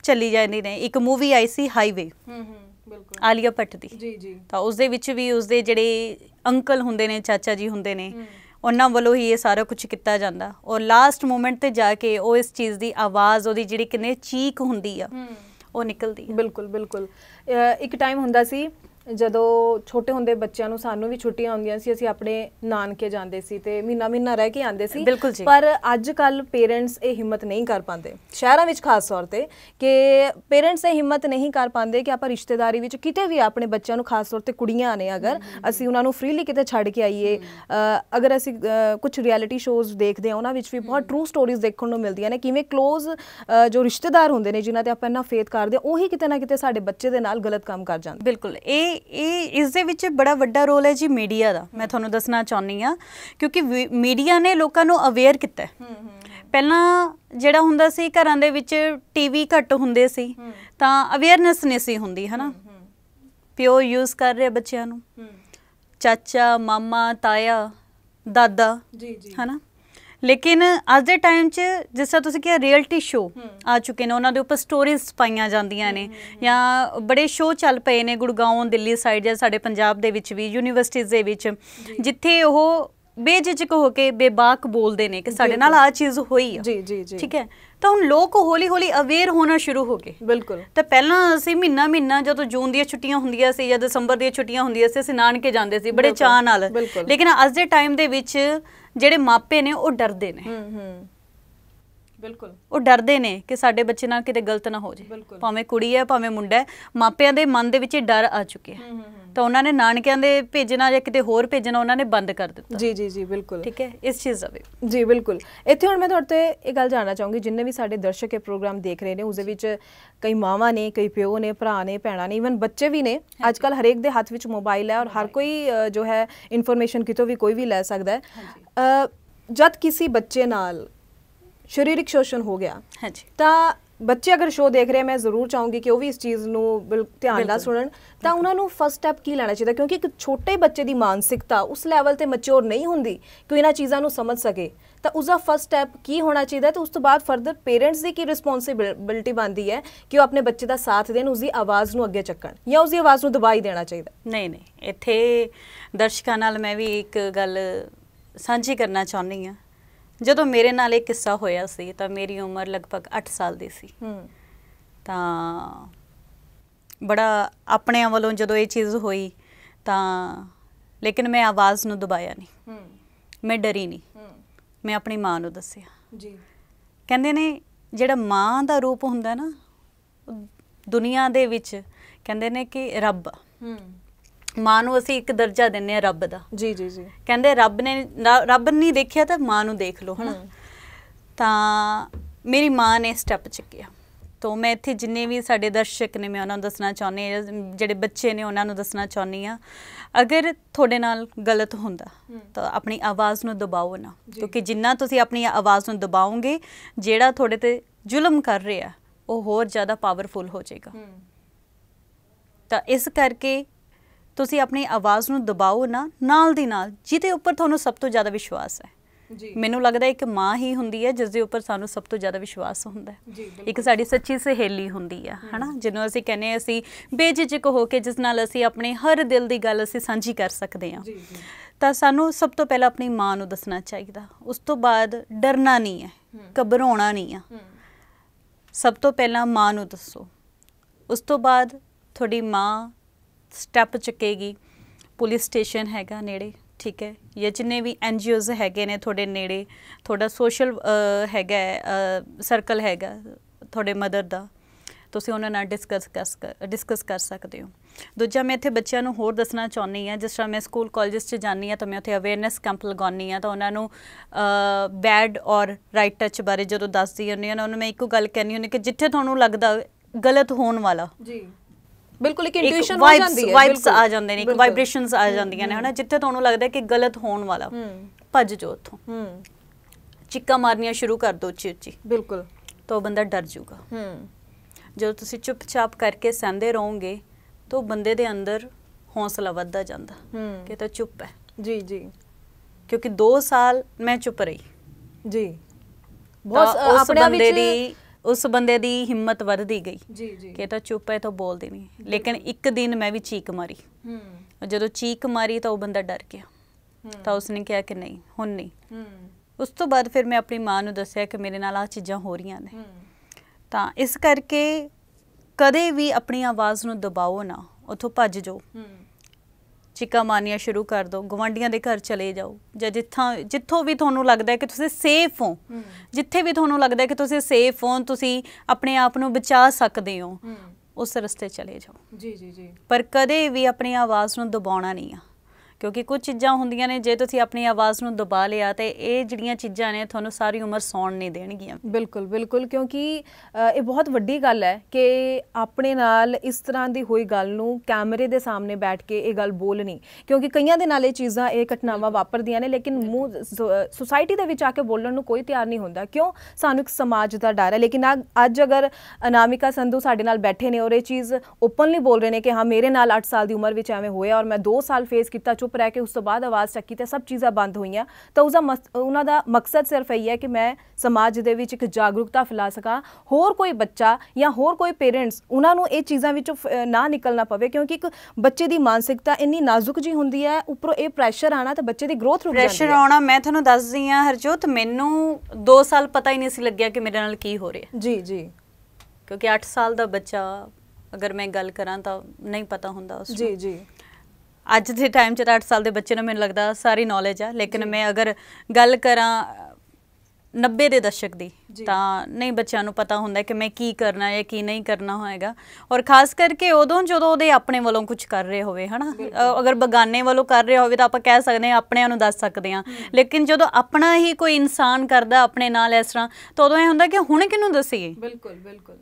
ਚੱਲੀ ਜਾਂਦੀ ਨੇ ਇੱਕ ਮੂਵੀ ਆਈ ਸੀ ਹਾਈਵੇ ਹੂੰ ਹੂੰ ਬਿਲਕੁਲ ਆਲੀਆ ਭੱਟ ਦੀ ਜੀ ਜੀ ਤਾਂ ਉਸ ਦੇ ਵਿੱਚ ਵੀ ਉਸ ਦੇ ਜਿਹੜੇ ਅੰਕਲ ਹੁੰਦੇ ਨੇ ਚਾਚਾ ਜੀ ਹੁੰਦੇ ਨੇ ਉਹਨਾਂ ਵੱਲੋਂ ਹੀ ਇਹ ਸਾਰਾ ਕੁਝ ਕੀਤਾ ਜਾਂਦਾ ਔਰ ਲਾਸਟ ਮੂਮੈਂਟ ਤੇ ਜਾ ਕੇ ਉਹ ਇਸ ਚੀਜ਼ ਦੀ ਆਵਾਜ਼ ਉਹਦੀ ਜਿਹੜੀ ਕਿੰਨੇ ਚੀਕ ਹੁੰਦੀ ਆ ਉਹ ਨਿਕਲਦੀ ਬਿਲਕੁਲ ਬਿਲਕੁਲ ਇੱਕ ਟਾਈਮ ਹੁੰਦਾ ਸੀ ਜਦੋਂ ਛੋਟੇ ਹੁੰਦੇ ਬੱਚਿਆਂ ਨੂੰ ਸਾਨੂੰ ਵੀ ਛੁੱਟੀਆਂ ਹੁੰਦੀਆਂ ਸੀ ਅਸੀਂ ਆਪਣੇ ਨਾਨਕੇ ਜਾਂਦੇ ਸੀ ਤੇ ਮਹੀਨਾ ਮਹੀਨਾ ਰਹਿ ਕੇ ਆਉਂਦੇ ਸੀ ਪਰ ਅੱਜ ਕੱਲ ਪੇਰੈਂਟਸ ਇਹ ਹਿੰਮਤ ਨਹੀਂ ਕਰ ਪਾਉਂਦੇ ਸ਼ਹਿਰਾਂ ਵਿੱਚ ਖਾਸ ਤੌਰ ਤੇ ਕਿ ਪੇਰੈਂਟਸ ਇਹ ਹਿੰਮਤ ਨਹੀਂ ਕਰ ਪਾਉਂਦੇ ਕਿ ਆਪਾਂ ਰਿਸ਼ਤੇਦਾਰੀ ਵਿੱਚ ਕਿਤੇ ਵੀ ਆਪਣੇ ਬੱਚਿਆਂ ਨੂੰ ਖਾਸ ਤੌਰ ਤੇ ਕੁੜੀਆਂ ਨੇ ਅਗਰ ਅਸੀਂ ਉਹਨਾਂ ਨੂੰ ਫ੍ਰੀਲੀ ਕਿਤੇ ਛੱਡ ਕੇ ਆਈਏ ਅਗਰ ਅਸੀਂ ਕੁਝ ਰਿਐਲਿਟੀ ਸ਼ੋਜ਼ ਦੇਖਦੇ ਆ ਉਹਨਾਂ ਵਿੱਚ ਵੀ ਬਹੁਤ ਟਰੂ ਸਟੋਰੀਜ਼ ਦੇਖਣ ਨੂੰ ਮਿਲਦੀਆਂ ਨੇ ਕਿਵੇਂ ক্লোਜ਼ ਜੋ ਰਿਸ਼ਤੇਦਾਰ ਹੁੰਦੇ ਨੇ ਜਿਨ੍ਹਾਂ ਤੇ ਆਪਾਂ ਇੰਨਾ ਫੇਥ ਕਰਦੇ ਉਹੀ ਕਿਤੇ ਨਾ ਕਿਤੇ ਸਾਡੇ ਬੱਚੇ ਦੇ ਨਾਲ ਗਲਤ ਕੰਮ ਕਰ ਜਾਂਦੇ ਬਿਲਕੁਲ ਇਹ ਇਹ ਇਸ ਦੇ ਵਿੱਚ ਬੜਾ ਵੱਡਾ ਰੋਲ ਹੈ ਜੀ ਮੀਡੀਆ ਦਾ ਮੈਂ ਤੁਹਾਨੂੰ ਦੱਸਣਾ ਚਾਹੁੰਨੀ ਆ ਕਿਉਂਕਿ ਮੀਡੀਆ ਨੇ ਲੋਕਾਂ ਨੂੰ ਅਵੇਅਰ ਕੀਤਾ ਪਹਿਲਾਂ ਜਿਹੜਾ ਹੁੰਦਾ ਸੀ ਘਰਾਂ ਦੇ ਵਿੱਚ ਟੀਵੀ ਘੱਟ ਹੁੰਦੇ ਸੀ ਤਾਂ ਅਵੇਅਰਨੈਸ ਨਹੀਂ ਸੀ ਹੁੰਦੀ ਹਨਾ ਪਿਓ ਯੂਜ਼ ਕਰ ਰਿਹਾ ਬੱਚਿਆਂ ਨੂੰ ਚਾਚਾ ਮਾਮਾ ਤਾਇਆ ਦਾਦਾ ਜੀ ਜੀ ਹਨਾ ਲੇਕਿਨ ਅੱਜ ਦੇ ਟਾਈਮ 'ਚ ਜਿਸ ਤਰ੍ਹਾਂ ਤੁਸੀਂ ਕਿਹਾ ਰਿਐਲਿਟੀ ਸ਼ੋ ਆ ਚੁੱਕੇ ਨੇ ਉਹਨਾਂ ਦੇ ਉੱਪਰ ਸਟੋਰੀਜ਼ ਪਾਈਆਂ ਜਾਂਦੀਆਂ ਨੇ ਜਾਂ ਬੜੇ ਸ਼ੋ ਚੱਲ ਪਏ ਨੇ ਗੁੜਗਾਉਂ ਦਿੱਲੀ ਸਾਈਡ ਜਾਂ ਸਾਡੇ ਪੰਜਾਬ ਦੇ ਵਿੱਚ ਵੀ ਯੂਨੀਵਰਸਿਟੀਆਂ ਦੇ ਵਿੱਚ ਜਿੱਥੇ ਉਹ ਬੇਝਿਜਕ ਹੋ ਕੇ ਬੇਬਾਕ ਬੋਲਦੇ ਨੇ ਕਿ ਸਾਡੇ ਨਾਲ ਆ ਚੀਜ਼ ਹੋਈ ਆ ਜੀ ਜੀ ਜੀ ਠੀਕ ਹੈ ਤਾਂ ਹੁਣ ਲੋਕ ਹੌਲੀ ਹੌਲੀ ਅਵੇਅਰ ਹੋਣਾ ਸ਼ੁਰੂ ਹੋ ਗਏ ਬਿਲਕੁਲ ਤਾਂ ਪਹਿਲਾਂ ਅਸੀਂ ਮਹੀਨਾ ਮਹੀਨਾ ਜਦੋਂ ਜੂਨ ਦੀਆਂ ਛੁੱਟੀਆਂ ਹੁੰਦੀਆਂ ਸੀ ਜਾਂ ਦਸੰਬਰ ਦੀਆਂ ਛੁੱਟੀਆਂ ਹੁੰਦੀਆਂ ਸੀ ਅਸੀਂ ਨਾਨਕੇ ਜਾਂਦੇ ਸੀ ਬੜੇ ਚਾਹ ਨਾਲ ਲੇਕਿਨ ਅੱਜ ਦੇ ਟਾਈਮ ਦੇ ਵਿੱਚ ਜਿਹੜੇ ਮਾਪੇ ਨੇ ਉਹ ਡਰਦੇ ਨੇ ਹੂੰ ਹੂੰ ਬਿਲਕੁਲ ਉਹ ਡਰਦੇ ਨੇ ਕਿ ਸਾਡੇ ਬੱਚੇ ਨਾਲ ਕਿਤੇ ਗਲਤ ਨਾ ਹੋ ਜਾਏ ਭਾਵੇਂ ਕੁੜੀ ਹੈ ਭਾਵੇਂ ਮੁੰਡਾ ਹੈ ਮਾਪਿਆਂ ਦੇ ਮਨ ਦੇ ਵਿੱਚ ਡਰ ਆ ਚੁੱਕਿਆ ਹੈ ਤਾਂ ਉਹਨਾਂ ਨੇ ਨਾਨਕਿਆਂ ਦੇ ਭੇਜਣਾ ਜਾਂ ਕਿਤੇ ਹੋਰ ਭੇਜਣਾ ਉਹਨਾਂ ਨੇ ਬੰਦ ਕਰ ਦਿੱਤਾ ਜੀ ਜੀ ਜੀ ਬਿਲਕੁਲ ਠੀਕ ਹੈ ਇਸ ਚੀਜ਼ ਦਾ ਵੀ ਜੀ ਬਿਲਕੁਲ ਇੱਥੇ ਹੁਣ ਮੈਂ ਤੁਹਾਡੇ ਤੋਂ ਇਹ ਗੱਲ ਜਾਣਨਾ ਚਾਹੂੰਗੀ ਜਿੰਨੇ ਵੀ ਸਾਡੇ ਦਰਸ਼ਕ ਇਹ ਪ੍ਰੋਗਰਾਮ ਦੇਖ ਰਹੇ ਨੇ ਉਸ ਦੇ ਵਿੱਚ ਕਈ ਮਾਵਾਂ ਨੇ ਕਈ ਪਿਓ ਨੇ ਭਰਾ ਨੇ ਭੈਣਾਂ ਨੇ ਇਵਨ ਬੱਚੇ ਵੀ ਨੇ ਅੱਜ ਕੱਲ ਹਰੇਕ ਦੇ ਹੱਥ ਵਿੱਚ ਮੋਬਾਈਲ ਹੈ ਔਰ ਹਰ ਕੋਈ ਜੋ ਹੈ ਇਨਫੋਰਮੇਸ਼ਨ ਕਿਤੋਂ ਵੀ ਕੋਈ ਵੀ ਲੈ ਸਕਦਾ ਹੈ ਜਦ ਕਿਸੇ ਬੱਚੇ ਨਾਲ ਸਰੀਰਕ ਸ਼ੋਸ਼ਣ ਹੋ ਗਿਆ ਹਾਂਜੀ ਤਾਂ ਬੱਚੇ ਅਗਰ ਸ਼ੋਅ ਦੇਖ ਰਹੇ ਮੈਂ ਜ਼ਰੂਰ ਚਾਹੂੰਗੀ ਕਿ ਉਹ ਵੀ ਇਸ ਚੀਜ਼ ਨੂੰ ਧਿਆਨ ਨਾਲ ਸੁਣਨ ਤਾਂ ਉਹਨਾਂ ਨੂੰ ਫਸਟ ਸਟੈਪ ਕੀ ਲੈਣਾ ਚਾਹੀਦਾ ਕਿਉਂਕਿ ਇੱਕ ਛੋਟੇ ਬੱਚੇ ਦੀ ਮਾਨਸਿਕਤਾ ਉਸ ਲੈਵਲ ਤੇ ਮੈਚੁਰ ਨਹੀਂ ਹੁੰਦੀ ਕਿ ਇਹਨਾਂ ਚੀਜ਼ਾਂ ਨੂੰ ਸਮਝ ਸਕੇ ਤਾਂ ਉਸ ਦਾ ਫਸਟ ਸਟੈਪ ਕੀ ਹੋਣਾ ਚਾਹੀਦਾ ਤੇ ਉਸ ਤੋਂ ਬਾਅਦ ਫਰਦਰ ਪੇਰੈਂਟਸ ਦੀ ਕੀ ਰਿਸਪੌਂਸਿਬਿਲਟੀ ਬਣਦੀ ਹੈ ਕਿ ਉਹ ਆਪਣੇ ਬੱਚੇ ਦਾ ਸਾਥ ਦੇਣ ਉਸ ਦੀ ਆਵਾਜ਼ ਨੂੰ ਅੱਗੇ ਚੱਕਣ ਜਾਂ ਉਸ ਦੀ ਆਵਾਜ਼ ਨੂੰ ਦਬਾਈ ਦੇਣਾ ਚਾਹੀਦਾ ਨਹੀਂ ਨਹੀਂ ਇੱਥੇ ਦਰਸ਼ਕਾਂ ਨਾਲ ਮੈਂ ਵੀ ਇੱਕ ਗੱਲ ਸਾਂਝੀ ਕਰਨਾ ਚਾਹੁੰਦੀ ਹਾਂ ਜਦੋਂ ਮੇਰੇ ਨਾਲ ਇਹ ਕਿੱਸਾ ਹੋਇਆ ਸੀ ਤਾਂ ਮੇਰੀ ਉਮਰ ਲਗਭਗ 8 ਸਾਲ ਦੀ ਸੀ ਹੂੰ ਤਾਂ ਬੜਾ ਆਪਣਿਆਂ ਵੱਲੋਂ ਜਦੋਂ ਇਹ ਚੀਜ਼ ਹੋਈ ਤਾਂ ਲੇਕਿਨ ਮੈਂ ਆਵਾਜ਼ ਨੂੰ ਦਬਾਇਆ ਨਹੀਂ ਹੂੰ ਮੈਂ ਡਰੀ ਨਹੀਂ ਹੂੰ ਮੈਂ ਆਪਣੀ ਮਾਂ ਨੂੰ ਦੱਸਿਆ ਜੀ ਕਹਿੰਦੇ ਨੇ ਜਿਹੜਾ ਮਾਂ ਦਾ ਰੂਪ ਹੁੰਦਾ ਨਾ ਦੁਨੀਆ ਦੇ ਵਿੱਚ ਕਹਿੰਦੇ ਨੇ ਕਿ ਰੱਬ ਹੂੰ ਮਾਂ ਨੂੰ ਅਸੀਂ ਇੱਕ ਦਰਜਾ ਦਿੰਨੇ ਆ ਰੱਬ ਦਾ ਜੀ ਜੀ ਜੀ ਕਹਿੰਦੇ ਰੱਬ ਨੇ ਰੱਬ ਨਹੀਂ ਦੇਖਿਆ ਤਾਂ ਮਾਂ ਨੂੰ ਦੇਖ ਲਓ ਹਨਾ ਤਾਂ ਮੇਰੀ ਮਾਂ ਨੇ ਸਟੈਪ ਚੱਕਿਆ ਤੋਂ ਮੈਂ ਇੱਥੇ ਜਿੰਨੇ ਵੀ ਸਾਡੇ ਦਰਸ਼ਕ ਨੇ ਮੈਂ ਉਹਨਾਂ ਨੂੰ ਦੱਸਣਾ ਚਾਹੁੰਦੀ ਆ ਜਿਹੜੇ ਬੱਚੇ ਨੇ ਉਹਨਾਂ ਨੂੰ ਦੱਸਣਾ ਚਾਹੁੰਦੀ ਆ ਅਗਰ ਤੁਹਾਡੇ ਨਾਲ ਗਲਤ ਹੁੰਦਾ ਤਾਂ ਆਪਣੀ ਆਵਾਜ਼ ਨੂੰ ਦਬਾਓ ਨਾ ਕਿਉਂਕਿ ਜਿੰਨਾ ਤੁਸੀਂ ਆਪਣੀ ਆਵਾਜ਼ ਨੂੰ ਦਬਾਓਗੇ ਜਿਹੜਾ ਤੁਹਾਡੇ ਤੇ ਜ਼ੁਲਮ ਕਰ ਰਿਹਾ ਉਹ ਹੋਰ ਜ਼ਿਆਦਾ ਪਾਵਰਫੁਲ ਹੋ ਜਾਏਗਾ ਤਾਂ ਇਸ ਕਰਕੇ ਤੁਸੀਂ ਆਪਣੀ ਆਵਾਜ਼ ਨੂੰ ਦਬਾਓ ਨਾ ਨਾਲ ਦੀ ਨਾਲ ਜਿਹਦੇ ਉੱਪਰ ਤੁਹਾਨੂੰ ਸਭ ਤੋਂ ਜ਼ਿਆਦਾ ਵਿਸ਼ਵਾਸ ਹੈ ਜੀ ਮੈਨੂੰ ਲੱਗਦਾ ਇੱਕ ਮਾਂ ਹੀ ਹੁੰਦੀ ਹੈ ਜਿਸ ਦੇ ਉੱਪਰ ਸਾਨੂੰ ਸਭ ਤੋਂ ਜ਼ਿਆਦਾ ਵਿਸ਼ਵਾਸ ਹੁੰਦਾ ਹੈ ਇੱਕ ਸਾਡੀ ਸੱਚੀ ਸਹੇਲੀ ਹੁੰਦੀ ਹੈ ਹਨਾ ਜਿਹਨੂੰ ਅਸੀਂ ਕਹਿੰਦੇ ਅਸੀਂ ਬੇਝਿਜਕ ਹੋ ਕੇ ਜਿਸ ਨਾਲ ਅਸੀਂ ਆਪਣੇ ਹਰ ਦਿਲ ਦੀ ਗੱਲ ਅਸੀਂ ਸਾਂਝੀ ਕਰ ਸਕਦੇ ਹਾਂ ਤਾਂ ਸਾਨੂੰ ਸਭ ਤੋਂ ਪਹਿਲਾਂ ਆਪਣੀ ਮਾਂ ਨੂੰ ਦੱਸਣਾ ਚਾਹੀਦਾ ਉਸ ਤੋਂ ਬਾਅਦ ਡਰਨਾ ਨਹੀਂ ਹੈ ਘਬਰਾਉਣਾ ਨਹੀਂ ਆ ਸਭ ਤੋਂ ਪਹਿਲਾਂ ਮਾਂ ਨੂੰ ਦੱਸੋ ਉਸ ਤੋਂ ਬਾਅਦ ਤੁਹਾਡੀ ਮਾਂ ਸਟੈਪ ਚੱਕੇਗੀ ਪੁਲਿਸ ਸਟੇਸ਼ਨ ਹੈਗਾ ਨੇੜੇ ਠੀਕ ਹੈ ਜਾਂ ਜਿੰਨੇ ਵੀ ਐਨ ਜੀਓਜ਼ ਹੈਗੇ ਨੇ ਤੁਹਾਡੇ ਨੇੜੇ ਤੁਹਾਡਾ ਸੋਸ਼ਲ ਹੈਗਾ ਸਰਕਲ ਹੈਗਾ ਤੁਹਾਡੇ ਮਦਰ ਦਾ ਤੁਸੀਂ ਉਹਨਾਂ ਨਾਲ ਡਿਸਕਸ ਡਿਸਕਸ ਕਰ ਸਕਦੇ ਹੋ ਦੂਜਾ ਮੈਂ ਇੱਥੇ ਬੱਚਿਆਂ ਨੂੰ ਹੋਰ ਦੱਸਣਾ ਚਾਹੁੰਦੀ ਆ ਜਿਸ ਤਰ੍ਹਾਂ ਮੈਂ ਸਕੂਲ ਕਾਲਜਸ 'ਚ ਜਾਂਦੀ ਆ ਤਾਂ ਮੈਂ ਉੱਥੇ ਅਵੇਅਰਨੈਸ ਕੈਂਪ ਲਗਾਉਣੀ ਆ ਤਾਂ ਉਹਨਾਂ ਨੂੰ ਬੈਡ ਔਰ ਰਾਈਟ ਟੱਚ ਬਾਰੇ ਜਦੋਂ ਦੱਸਦੀ ਹੁੰਨੀ ਆ ਨਾ ਉਹਨਾਂ ਮੈਂ ਇੱਕੋ ਗੱਲ ਕਹਿਣੀ ਹੁੰਨੀ ਕਿ ਜਿੱਥੇ ਤੁਹਾਨੂੰ ਲੱਗਦਾ ਗਲਤ ਹੋਣ ਵਾਲਾ ਜੀ ਬਿਲਕੁਲ ਇੱਕ ਇੰਟੂਇਸ਼ਨ ਹੋ ਜਾਂਦੀ ਹੈ ਵਾਈਬਸ ਆ ਜਾਂਦੇ ਨੇ ਇੱਕ ਵਾਈਬ੍ਰੇਸ਼ਨਸ ਆ ਜਾਂਦੀਆਂ ਨੇ ਹਨਾ ਜਿੱਥੇ ਤੁਹਾਨੂੰ ਲੱਗਦਾ ਕਿ ਗਲਤ ਹੋਣ ਵਾਲਾ ਭੱਜ ਜਾਓ ਉੱਥੋਂ ਹੂੰ ਚਿੱਕਾ ਮਾਰਨੀਆਂ ਸ਼ੁਰੂ ਕਰ ਦੋ ਉੱਚੀ ਉੱਚੀ ਬਿਲਕੁਲ ਤਾਂ ਬੰਦਾ ਡਰ ਜਾਊਗਾ ਹੂੰ ਜਦੋਂ ਤੁਸੀਂ ਚੁੱਪਚਾਪ ਕਰਕੇ ਸਹਿੰਦੇ ਰਹੋਗੇ ਤਾਂ ਬੰਦੇ ਦੇ ਅੰਦਰ ਹੌਸਲਾ ਵੱਧਦਾ ਜਾਂਦਾ ਕਿ ਤਾਂ ਚੁੱਪ ਹੈ ਜੀ ਜੀ ਕਿਉਂਕਿ 2 ਸਾਲ ਮੈਂ ਚੁੱਪ ਰਹੀ ਜੀ ਬਹੁਤ ਆਪਣੇ ਵਿੱਚ ਉਸ ਬੰਦੇ ਦੀ ਹਿੰਮਤ ਵੱਧਦੀ ਗਈ ਜੀ ਜੀ ਕਿ ਤਾਂ ਚੁੱਪ ਹੈ ਤਾਂ ਬੋਲਦੀ ਨਹੀਂ ਲੇਕਿਨ ਇੱਕ ਦਿਨ ਮੈਂ ਵੀ ਚੀਕ ਮਾਰੀ ਹੂੰ ਜਦੋਂ ਚੀਕ ਮਾਰੀ ਤਾਂ ਉਹ ਬੰਦਾ ਡਰ ਗਿਆ ਤਾਂ ਉਸਨੇ ਕਿਹਾ ਕਿ ਨਹੀਂ ਹੁਣ ਨਹੀਂ ਹੂੰ ਉਸ ਤੋਂ ਬਾਅਦ ਫਿਰ ਮੈਂ ਆਪਣੀ ਮਾਂ ਨੂੰ ਦੱਸਿਆ ਕਿ ਮੇਰੇ ਨਾਲ ਆ ਚੀਜ਼ਾਂ ਹੋ ਰਹੀਆਂ ਨੇ ਤਾਂ ਇਸ ਕਰਕੇ ਕਦੇ ਵੀ ਆਪਣੀ ਆਵਾਜ਼ ਨੂੰ ਦਬਾਓ ਨਾ ਉਥੋਂ ਭੱਜ ਜਾਓ ਚਿੱਕਾ ਮਾਨੀਆਂ ਸ਼ੁਰੂ ਕਰ ਦੋ ਗਵਾਂਡੀਆਂ ਦੇ ਘਰ ਚਲੇ ਜਾਓ ਜਾਂ ਜਿੱਥਾਂ ਜਿੱਥੋਂ ਵੀ ਤੁਹਾਨੂੰ ਲੱਗਦਾ ਹੈ ਕਿ ਤੁਸੀਂ ਸੇਫ ਹੋ ਜਿੱਥੇ ਵੀ ਤੁਹਾਨੂੰ ਲੱਗਦਾ ਹੈ ਕਿ ਤੁਸੀਂ ਸੇਫ ਹੋ ਤੁਸੀਂ ਆਪਣੇ ਆਪ ਨੂੰ ਬਚਾ ਸਕਦੇ ਹੋ ਉਸ ਰਸਤੇ ਚਲੇ ਜਾਓ ਜੀ ਜੀ ਜੀ ਪਰ ਕਦੇ ਵੀ ਆਪਣੀ ਆਵਾਜ਼ ਨੂੰ ਦਬਾਉਣਾ ਨਹੀਂ ਆ ਕਿਉਂਕਿ ਕੁਝ ਚੀਜ਼ਾਂ ਹੁੰਦੀਆਂ ਨੇ ਜੇ ਤੁਸੀਂ ਆਪਣੀ ਆਵਾਜ਼ ਨੂੰ ਦਬਾ ਲਿਆ ਤੇ ਇਹ ਜਿਹੜੀਆਂ ਚੀਜ਼ਾਂ ਨੇ ਤੁਹਾਨੂੰ ਸਾਰੀ ਉਮਰ ਸੌਣ ਨਹੀਂ ਦੇਣਗੀਆਂ ਬਿਲਕੁਲ ਬਿਲਕੁਲ ਕਿਉਂਕਿ ਇਹ ਬਹੁਤ ਵੱਡੀ ਗੱਲ ਹੈ ਕਿ ਆਪਣੇ ਨਾਲ ਇਸ ਤਰ੍ਹਾਂ ਦੀ ਹੋਈ ਗੱਲ ਨੂੰ ਕੈਮਰੇ ਦੇ ਸਾਹਮਣੇ ਬੈਠ ਕੇ ਇਹ ਗੱਲ ਬੋਲਣੀ ਕਿਉਂਕਿ ਕਈਆਂ ਦੇ ਨਾਲ ਇਹ ਚੀਜ਼ਾਂ ਇਹ ਘਟਨਾਵਾਂ ਵਾਪਰਦੀਆਂ ਨੇ ਲੇਕਿਨ ਮੂੰਹ ਸੋਸਾਇਟੀ ਦੇ ਵਿੱਚ ਆ ਕੇ ਬੋਲਣ ਨੂੰ ਕੋਈ ਤਿਆਰ ਨਹੀਂ ਹੁੰਦਾ ਕਿਉਂ ਸਾਨੂੰ ਇੱਕ ਸਮਾਜ ਦਾ ਡਰ ਹੈ ਲੇਕਿਨ ਅੱਜ ਅਗਰ ਅਨਾਮਿਕਾ ਸੰਧੂ ਸਾਡੇ ਨਾਲ ਬੈਠੇ ਨੇ ਔਰ ਇਹ ਚੀਜ਼ ਓਪਨਲੀ ਬੋਲ ਰਹੇ ਨੇ ਕਿ ਹਾਂ ਮੇਰੇ ਨਾਲ 8 ਸਾਲ ਦੀ ਉਮਰ ਵਿੱਚ ਐਵੇਂ ਹੋਇਆ ਔਰ ਮੈਂ 2 ਸਾਲ ਫੇਸ ਕੀਤਾ ਚੁੱਪ ਰਹਿ ਕੇ ਉਸ ਤੋਂ ਬਾਅਦ ਆਵਾਜ਼ ਚੱਕੀ ਤੇ ਸਭ ਚੀਜ਼ਾਂ ਬੰਦ ਹੋਈਆਂ ਤਾਂ ਉਸ ਦਾ ਉਹਨਾਂ ਦਾ ਮਕਸਦ ਸਿਰਫ ਇਹ ਹੈ ਕਿ ਮੈਂ ਸਮਾਜ ਦੇ ਵਿੱਚ ਇੱਕ ਜਾਗਰੂਕਤਾ ਫੈਲਾ ਸਕਾਂ ਹੋਰ ਕੋਈ ਬੱਚਾ ਜਾਂ ਹੋਰ ਕੋਈ ਪੇਰੈਂਟਸ ਉਹਨਾਂ ਨੂੰ ਇਹ ਚੀਜ਼ਾਂ ਵਿੱਚੋਂ ਨਾ ਨਿਕਲਣਾ ਪਵੇ ਕਿਉਂਕਿ ਇੱਕ ਬੱਚੇ ਦੀ ਮਾਨਸਿਕਤਾ ਇੰਨੀ ਨਾਜ਼ੁਕ ਜੀ ਹੁੰਦੀ ਹੈ ਉੱਪਰੋਂ ਇਹ ਪ੍ਰੈਸ਼ਰ ਆਣਾ ਤਾਂ ਬੱਚੇ ਦੀ ਗਰੋਥ ਰੁਕ ਜਾਂਦੀ ਹੈ ਪ੍ਰੈਸ਼ਰ ਆਉਣਾ ਮੈਂ ਤੁਹਾਨੂੰ ਦੱਸਦੀ ਹਾਂ ਹਰਜੋਤ ਮੈਨੂੰ 2 ਸਾਲ ਪਤਾ ਹੀ ਨਹੀਂ ਸੀ ਲੱਗਿਆ ਕਿ ਮੇਰੇ ਨਾਲ ਕੀ ਹੋ ਰਿਹਾ ਜੀ ਜੀ ਕਿਉਂਕਿ 8 ਸਾਲ ਦਾ ਬੱਚਾ ਅਗਰ ਮੈਂ ਗੱਲ ਕਰਾਂ ਤਾਂ ਨਹੀਂ ਪਤਾ ਹੁੰਦਾ ਉਸ ਨੂੰ ਜੀ ਜੀ ਅੱਜ ਦੇ ਟਾਈਮ 'ਚ ਤਾਂ 8 ਸਾਲ ਦੇ ਬੱਚੇ ਨੂੰ ਮੈਨੂੰ ਲੱਗਦਾ ਸਾਰੀ ਨੌਲੇਜ ਆ ਲੇਕਿਨ ਮੈਂ ਅਗਰ ਗੱਲ ਕਰਾਂ 90 ਦੇ ਦਸ਼ਕ ਦੀ ਤਾਂ ਨਹੀਂ ਬੱਚਿਆਂ ਨੂੰ ਪਤਾ ਹੁੰਦਾ ਕਿ ਮੈਂ ਕੀ ਕਰਨਾ ਹੈ ਕੀ ਨਹੀਂ ਕਰਨਾ ਹੋਏਗਾ ਔਰ ਖਾਸ ਕਰਕੇ ਉਦੋਂ ਜਦੋਂ ਉਹਦੇ ਆਪਣੇ ਵੱਲੋਂ ਕੁਝ ਕਰ ਰਹੇ ਹੋਵੇ ਹਨਾ ਅਗਰ ਬਗਾਨੇ ਵੱਲੋਂ ਕਰ ਰਿਹਾ ਹੋਵੇ ਤਾਂ ਆਪਾਂ ਕਹਿ ਸਕਦੇ ਹਾਂ ਆਪਣਿਆਂ ਨੂੰ ਦੱਸ ਸਕਦੇ ਹਾਂ ਲੇਕਿਨ ਜਦੋਂ ਆਪਣਾ ਹੀ ਕੋਈ ਇਨਸਾਨ ਕਰਦਾ ਆਪਣੇ ਨਾਲ ਇਸ ਤਰ੍ਹਾਂ ਤਾਂ ਉਦੋਂ ਇਹ ਹੁੰਦਾ ਕਿ ਹੁਣ ਕਿਹਨੂੰ ਦਸੀਏ ਬਿਲਕੁਲ ਬਿਲਕੁਲ